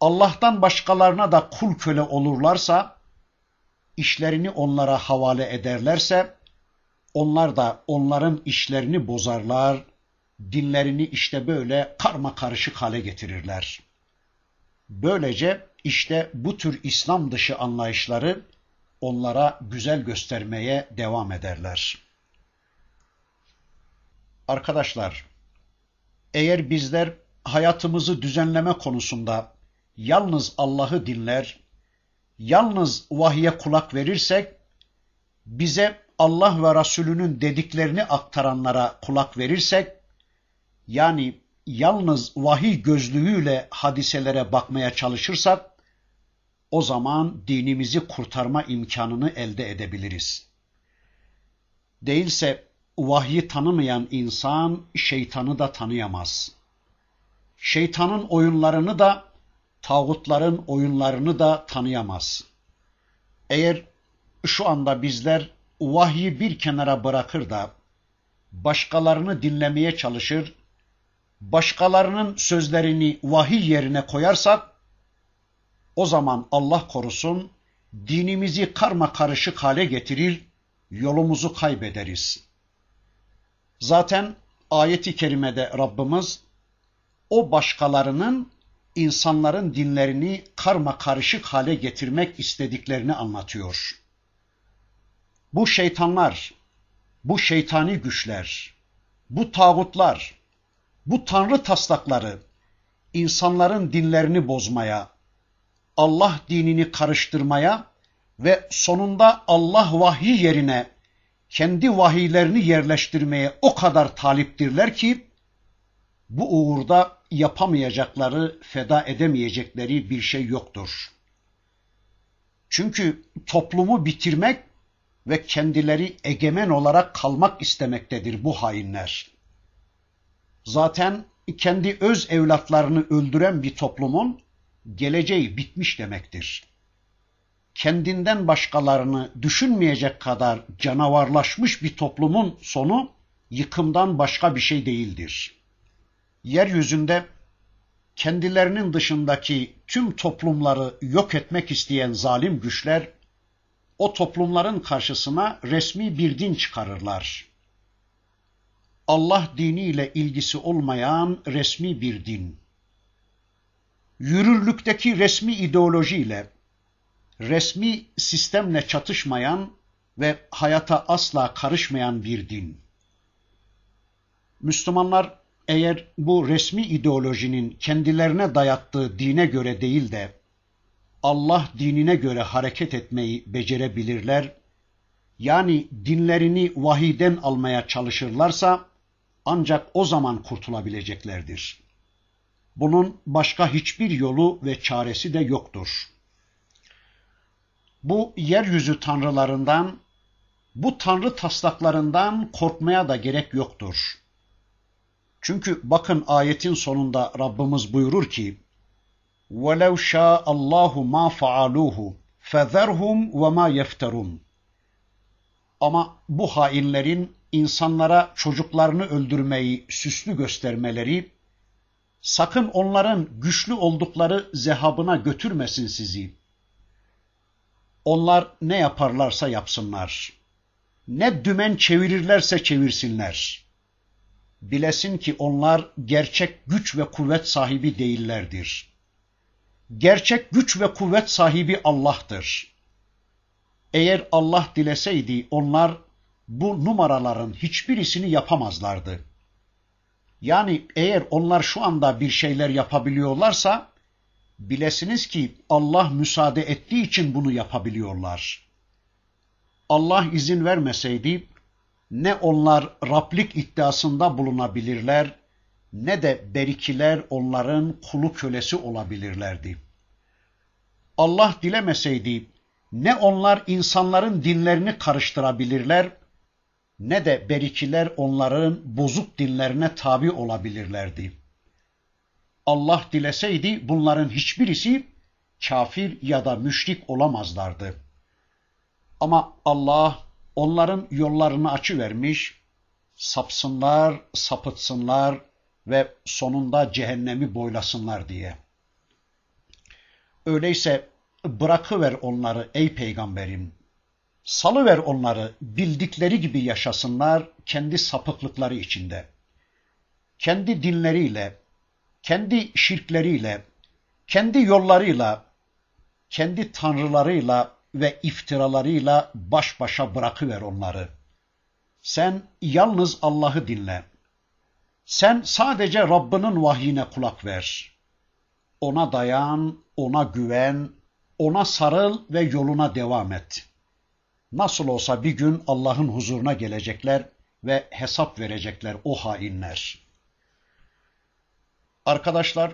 Allah'tan başkalarına da kul köle olurlarsa, işlerini onlara havale ederlerse, onlar da onların işlerini bozarlar, dinlerini işte böyle karma karışık hale getirirler. Böylece işte bu tür İslam dışı anlayışları onlara güzel göstermeye devam ederler. Arkadaşlar, eğer bizler hayatımızı düzenleme konusunda yalnız Allah'ı dinler, yalnız vahye kulak verirsek, bize Allah ve Resulünün dediklerini aktaranlara kulak verirsek, yani yalnız vahiy gözlüğüyle hadiselere bakmaya çalışırsak, o zaman dinimizi kurtarma imkanını elde edebiliriz. Değilse vahyi tanımayan insan şeytanı da tanıyamaz. Şeytanın oyunlarını da tağutların oyunlarını da tanıyamaz. Eğer şu anda bizler vahyi bir kenara bırakır da başkalarını dinlemeye çalışır, başkalarının sözlerini vahiy yerine koyarsak o zaman Allah korusun dinimizi karma karışık hale getirir, yolumuzu kaybederiz. Zaten ayeti kerimede Rabbimiz o başkalarının insanların dinlerini karma karışık hale getirmek istediklerini anlatıyor. Bu şeytanlar, bu şeytani güçler, bu tağutlar, bu tanrı taslakları insanların dinlerini bozmaya, Allah dinini karıştırmaya ve sonunda Allah vahyi yerine kendi vahiylerini yerleştirmeye o kadar taliptirler ki bu uğurda yapamayacakları, feda edemeyecekleri bir şey yoktur. Çünkü toplumu bitirmek ve kendileri egemen olarak kalmak istemektedir bu hainler. Zaten kendi öz evlatlarını öldüren bir toplumun geleceği bitmiş demektir kendinden başkalarını düşünmeyecek kadar canavarlaşmış bir toplumun sonu yıkımdan başka bir şey değildir. Yeryüzünde kendilerinin dışındaki tüm toplumları yok etmek isteyen zalim güçler o toplumların karşısına resmi bir din çıkarırlar. Allah diniyle ilgisi olmayan resmi bir din. Yürürlükteki resmi ideolojiyle resmi sistemle çatışmayan ve hayata asla karışmayan bir din. Müslümanlar eğer bu resmi ideolojinin kendilerine dayattığı dine göre değil de Allah dinine göre hareket etmeyi becerebilirler, yani dinlerini vahiden almaya çalışırlarsa ancak o zaman kurtulabileceklerdir. Bunun başka hiçbir yolu ve çaresi de yoktur.'' bu yeryüzü tanrılarından, bu tanrı taslaklarından korkmaya da gerek yoktur. Çünkü bakın ayetin sonunda Rabbimiz buyurur ki وَلَوْ شَاءَ اللّٰهُ مَا فَعَلُوهُ فَذَرْهُمْ وَمَا يَفْتَرُونَ Ama bu hainlerin insanlara çocuklarını öldürmeyi süslü göstermeleri, sakın onların güçlü oldukları zehabına götürmesin sizi.'' Onlar ne yaparlarsa yapsınlar. Ne dümen çevirirlerse çevirsinler. Bilesin ki onlar gerçek güç ve kuvvet sahibi değillerdir. Gerçek güç ve kuvvet sahibi Allah'tır. Eğer Allah dileseydi onlar bu numaraların hiçbirisini yapamazlardı. Yani eğer onlar şu anda bir şeyler yapabiliyorlarsa Bilesiniz ki Allah müsaade ettiği için bunu yapabiliyorlar. Allah izin vermeseydi ne onlar Rablik iddiasında bulunabilirler ne de berikiler onların kulu kölesi olabilirlerdi. Allah dilemeseydi ne onlar insanların dinlerini karıştırabilirler ne de berikiler onların bozuk dinlerine tabi olabilirlerdi.'' Allah dileseydi bunların hiçbirisi kafir ya da müşrik olamazlardı. Ama Allah onların yollarını açıvermiş, sapsınlar, sapıtsınlar ve sonunda cehennemi boylasınlar diye. Öyleyse bırakıver onları ey peygamberim. Salıver onları bildikleri gibi yaşasınlar kendi sapıklıkları içinde. Kendi dinleriyle, kendi şirkleriyle, kendi yollarıyla, kendi tanrılarıyla ve iftiralarıyla baş başa bırakıver onları. Sen yalnız Allah'ı dinle. Sen sadece Rabbinin vahyine kulak ver. Ona dayan, ona güven, ona sarıl ve yoluna devam et. Nasıl olsa bir gün Allah'ın huzuruna gelecekler ve hesap verecekler o hainler.'' Arkadaşlar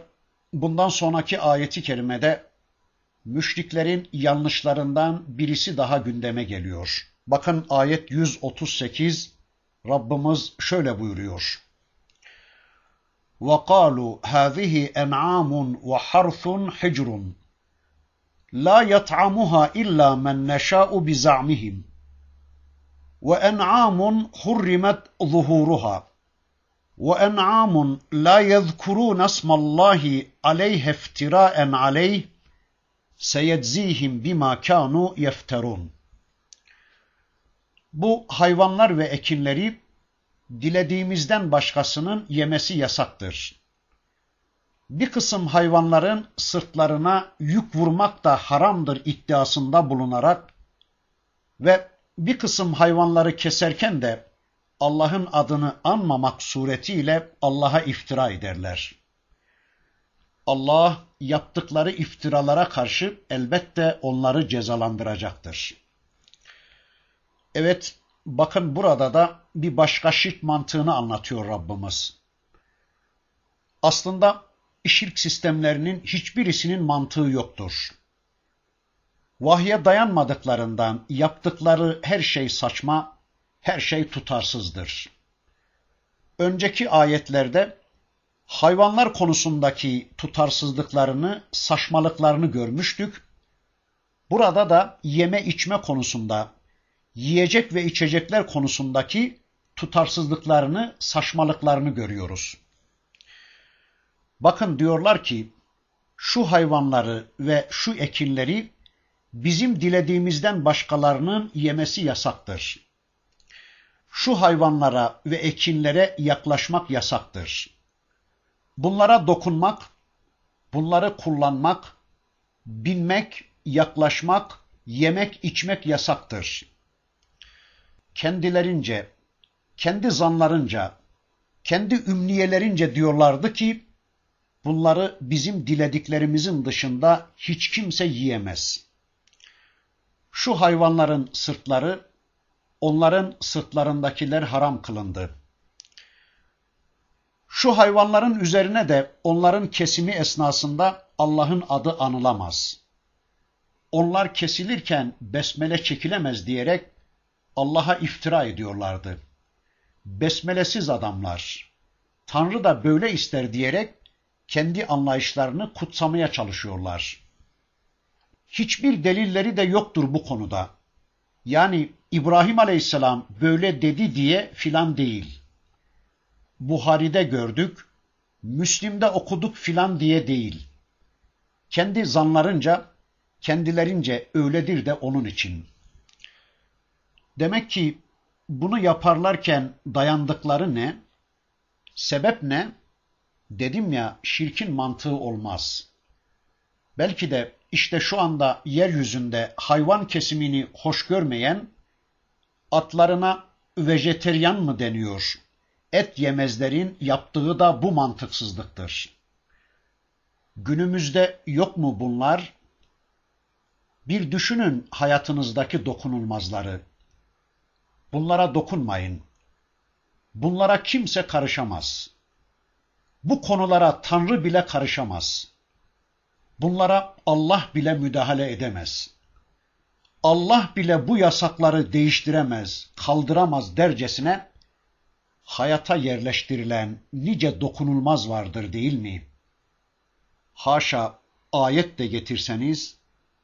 bundan sonraki ayeti kerimede müşriklerin yanlışlarından birisi daha gündeme geliyor. Bakın ayet 138 Rabbimiz şöyle buyuruyor. وَقَالُوا هَذِهِ اَنْعَامٌ وَحَرْثٌ حِجْرٌ لَا يَطْعَمُهَا اِلَّا مَنْ نَشَاءُ بِزَعْمِهِمْ وَاَنْعَامٌ حُرِّمَتْ ظُهُورُهَا وأنعام لا يذكرون اسم الله عليه افتراء عليه seyedzihim بما كانوا yefterun. Bu hayvanlar ve ekinleri dilediğimizden başkasının yemesi yasaktır. Bir kısım hayvanların sırtlarına yük vurmak da haramdır iddiasında bulunarak ve bir kısım hayvanları keserken de Allah'ın adını anmamak suretiyle Allah'a iftira ederler. Allah yaptıkları iftiralara karşı elbette onları cezalandıracaktır. Evet, bakın burada da bir başka şirk mantığını anlatıyor Rabbimiz. Aslında şirk sistemlerinin hiçbirisinin mantığı yoktur. Vahye dayanmadıklarından yaptıkları her şey saçma, her şey tutarsızdır. Önceki ayetlerde hayvanlar konusundaki tutarsızlıklarını, saçmalıklarını görmüştük. Burada da yeme içme konusunda, yiyecek ve içecekler konusundaki tutarsızlıklarını, saçmalıklarını görüyoruz. Bakın diyorlar ki şu hayvanları ve şu ekinleri bizim dilediğimizden başkalarının yemesi yasaktır şu hayvanlara ve ekinlere yaklaşmak yasaktır. Bunlara dokunmak, bunları kullanmak, binmek, yaklaşmak, yemek, içmek yasaktır. Kendilerince, kendi zanlarınca, kendi ümniyelerince diyorlardı ki, bunları bizim dilediklerimizin dışında hiç kimse yiyemez. Şu hayvanların sırtları onların sırtlarındakiler haram kılındı. Şu hayvanların üzerine de onların kesimi esnasında Allah'ın adı anılamaz. Onlar kesilirken besmele çekilemez diyerek Allah'a iftira ediyorlardı. Besmelesiz adamlar. Tanrı da böyle ister diyerek kendi anlayışlarını kutsamaya çalışıyorlar. Hiçbir delilleri de yoktur bu konuda. Yani İbrahim Aleyhisselam böyle dedi diye filan değil. Buhari'de gördük, Müslim'de okuduk filan diye değil. Kendi zanlarınca, kendilerince öyledir de onun için. Demek ki bunu yaparlarken dayandıkları ne? Sebep ne? Dedim ya şirkin mantığı olmaz. Belki de işte şu anda yeryüzünde hayvan kesimini hoş görmeyen Atlarına vejeteryan mı deniyor? Et yemezlerin yaptığı da bu mantıksızlıktır. Günümüzde yok mu bunlar? Bir düşünün hayatınızdaki dokunulmazları. Bunlara dokunmayın. Bunlara kimse karışamaz. Bu konulara Tanrı bile karışamaz. Bunlara Allah bile müdahale edemez.'' Allah bile bu yasakları değiştiremez, kaldıramaz dercesine hayata yerleştirilen nice dokunulmaz vardır değil mi? Haşa ayet de getirseniz,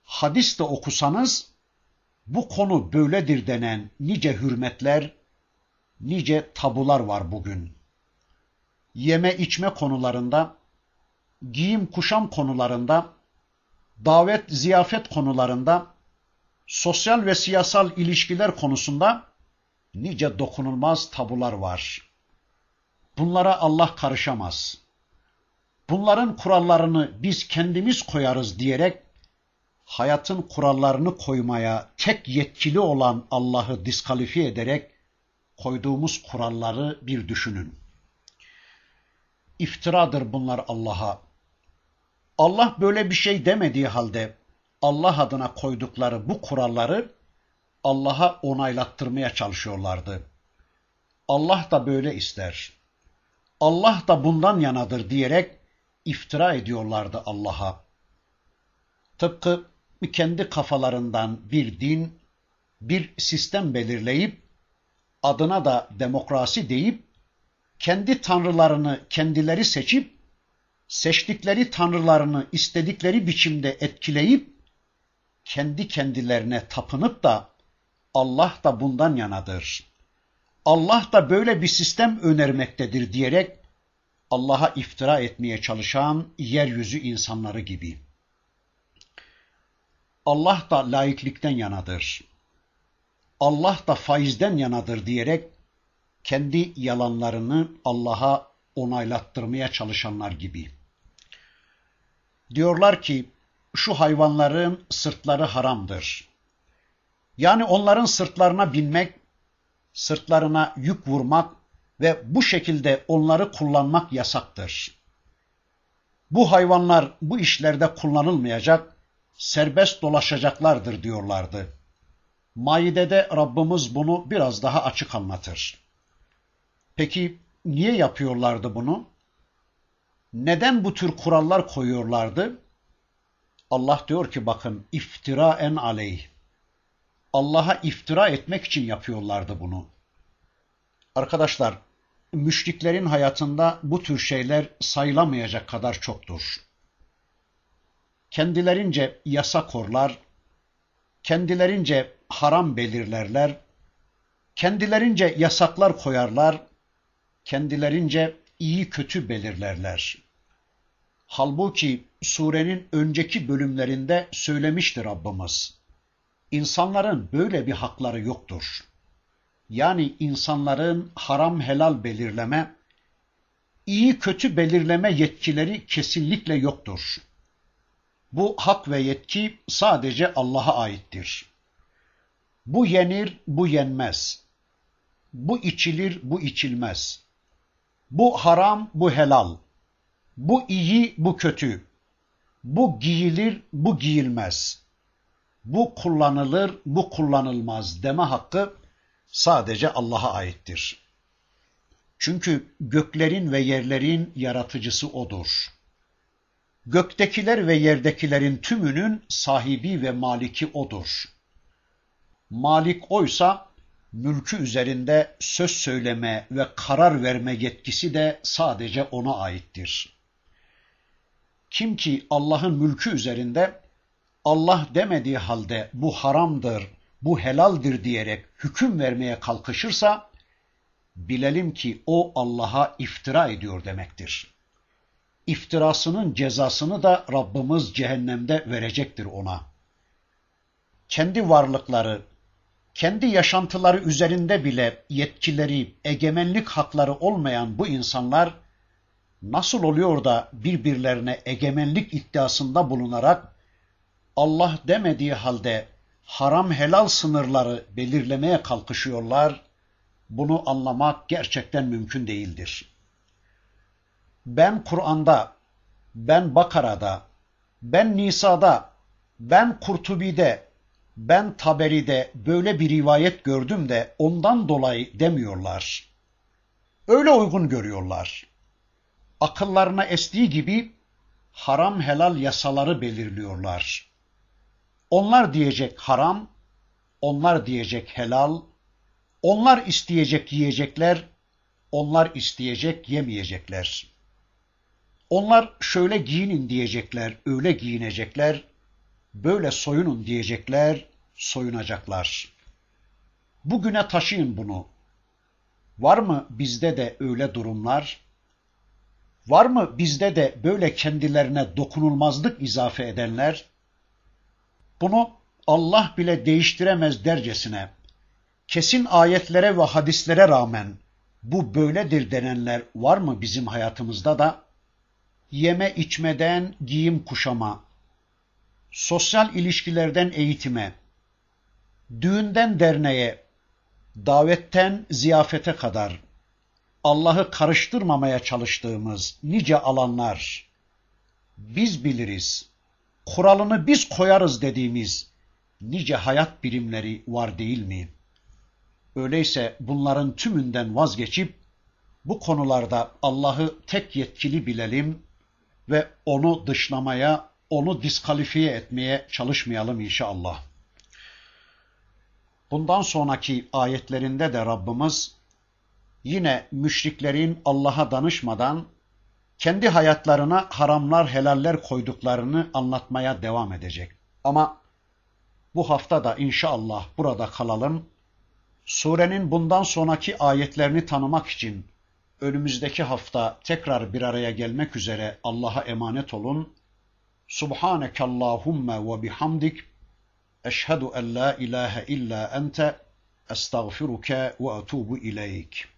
hadis de okusanız bu konu böyledir denen nice hürmetler, nice tabular var bugün. Yeme içme konularında, giyim kuşam konularında, davet ziyafet konularında, sosyal ve siyasal ilişkiler konusunda nice dokunulmaz tabular var. Bunlara Allah karışamaz. Bunların kurallarını biz kendimiz koyarız diyerek hayatın kurallarını koymaya tek yetkili olan Allah'ı diskalifiye ederek koyduğumuz kuralları bir düşünün. İftiradır bunlar Allah'a. Allah böyle bir şey demediği halde Allah adına koydukları bu kuralları Allah'a onaylattırmaya çalışıyorlardı. Allah da böyle ister. Allah da bundan yanadır diyerek iftira ediyorlardı Allah'a. Tıpkı kendi kafalarından bir din, bir sistem belirleyip adına da demokrasi deyip kendi tanrılarını kendileri seçip seçtikleri tanrılarını istedikleri biçimde etkileyip kendi kendilerine tapınıp da Allah da bundan yanadır. Allah da böyle bir sistem önermektedir diyerek Allah'a iftira etmeye çalışan yeryüzü insanları gibi. Allah da laiklikten yanadır. Allah da faizden yanadır diyerek kendi yalanlarını Allah'a onaylattırmaya çalışanlar gibi. Diyorlar ki şu hayvanların sırtları haramdır. Yani onların sırtlarına binmek, sırtlarına yük vurmak ve bu şekilde onları kullanmak yasaktır. Bu hayvanlar bu işlerde kullanılmayacak, serbest dolaşacaklardır diyorlardı. Maide'de Rabbimiz bunu biraz daha açık anlatır. Peki niye yapıyorlardı bunu? Neden bu tür kurallar koyuyorlardı? Allah diyor ki bakın iftira en aleyh. Allah'a iftira etmek için yapıyorlardı bunu. Arkadaşlar, müşriklerin hayatında bu tür şeyler sayılamayacak kadar çoktur. Kendilerince yasa korlar, kendilerince haram belirlerler, kendilerince yasaklar koyarlar, kendilerince iyi kötü belirlerler. Halbuki surenin önceki bölümlerinde söylemiştir Rabbimiz. İnsanların böyle bir hakları yoktur. Yani insanların haram helal belirleme, iyi kötü belirleme yetkileri kesinlikle yoktur. Bu hak ve yetki sadece Allah'a aittir. Bu yenir, bu yenmez. Bu içilir, bu içilmez. Bu haram, bu helal. Bu iyi, bu kötü. Bu giyilir, bu giyilmez. Bu kullanılır, bu kullanılmaz deme hakkı sadece Allah'a aittir. Çünkü göklerin ve yerlerin yaratıcısı O'dur. Göktekiler ve yerdekilerin tümünün sahibi ve maliki O'dur. Malik oysa mülkü üzerinde söz söyleme ve karar verme yetkisi de sadece ona aittir. Kim ki Allah'ın mülkü üzerinde Allah demediği halde bu haramdır, bu helaldir diyerek hüküm vermeye kalkışırsa bilelim ki o Allah'a iftira ediyor demektir. İftirasının cezasını da Rabbimiz cehennemde verecektir ona. Kendi varlıkları, kendi yaşantıları üzerinde bile yetkileri, egemenlik hakları olmayan bu insanlar nasıl oluyor da birbirlerine egemenlik iddiasında bulunarak Allah demediği halde haram helal sınırları belirlemeye kalkışıyorlar? Bunu anlamak gerçekten mümkün değildir. Ben Kur'an'da, ben Bakara'da, ben Nisa'da, ben Kurtubi'de, ben Taberi'de böyle bir rivayet gördüm de ondan dolayı demiyorlar. Öyle uygun görüyorlar.'' akıllarına estiği gibi haram helal yasaları belirliyorlar. Onlar diyecek haram, onlar diyecek helal, onlar isteyecek yiyecekler, onlar isteyecek yemeyecekler. Onlar şöyle giyinin diyecekler, öyle giyinecekler, böyle soyunun diyecekler, soyunacaklar. Bugüne taşıyın bunu. Var mı bizde de öyle durumlar? Var mı bizde de böyle kendilerine dokunulmazlık izafe edenler? Bunu Allah bile değiştiremez dercesine, kesin ayetlere ve hadislere rağmen bu böyledir denenler var mı bizim hayatımızda da? Yeme içmeden giyim kuşama, sosyal ilişkilerden eğitime, düğünden derneğe, davetten ziyafete kadar Allah'ı karıştırmamaya çalıştığımız nice alanlar, biz biliriz, kuralını biz koyarız dediğimiz nice hayat birimleri var değil mi? Öyleyse bunların tümünden vazgeçip bu konularda Allah'ı tek yetkili bilelim ve onu dışlamaya, onu diskalifiye etmeye çalışmayalım inşallah. Bundan sonraki ayetlerinde de Rabbimiz yine müşriklerin Allah'a danışmadan kendi hayatlarına haramlar helaller koyduklarını anlatmaya devam edecek. Ama bu hafta da inşallah burada kalalım. Surenin bundan sonraki ayetlerini tanımak için önümüzdeki hafta tekrar bir araya gelmek üzere Allah'a emanet olun. Subhaneke Allahumma ve bihamdik eşhedü en la ilahe illa ente estağfiruke ve etubu ileyk.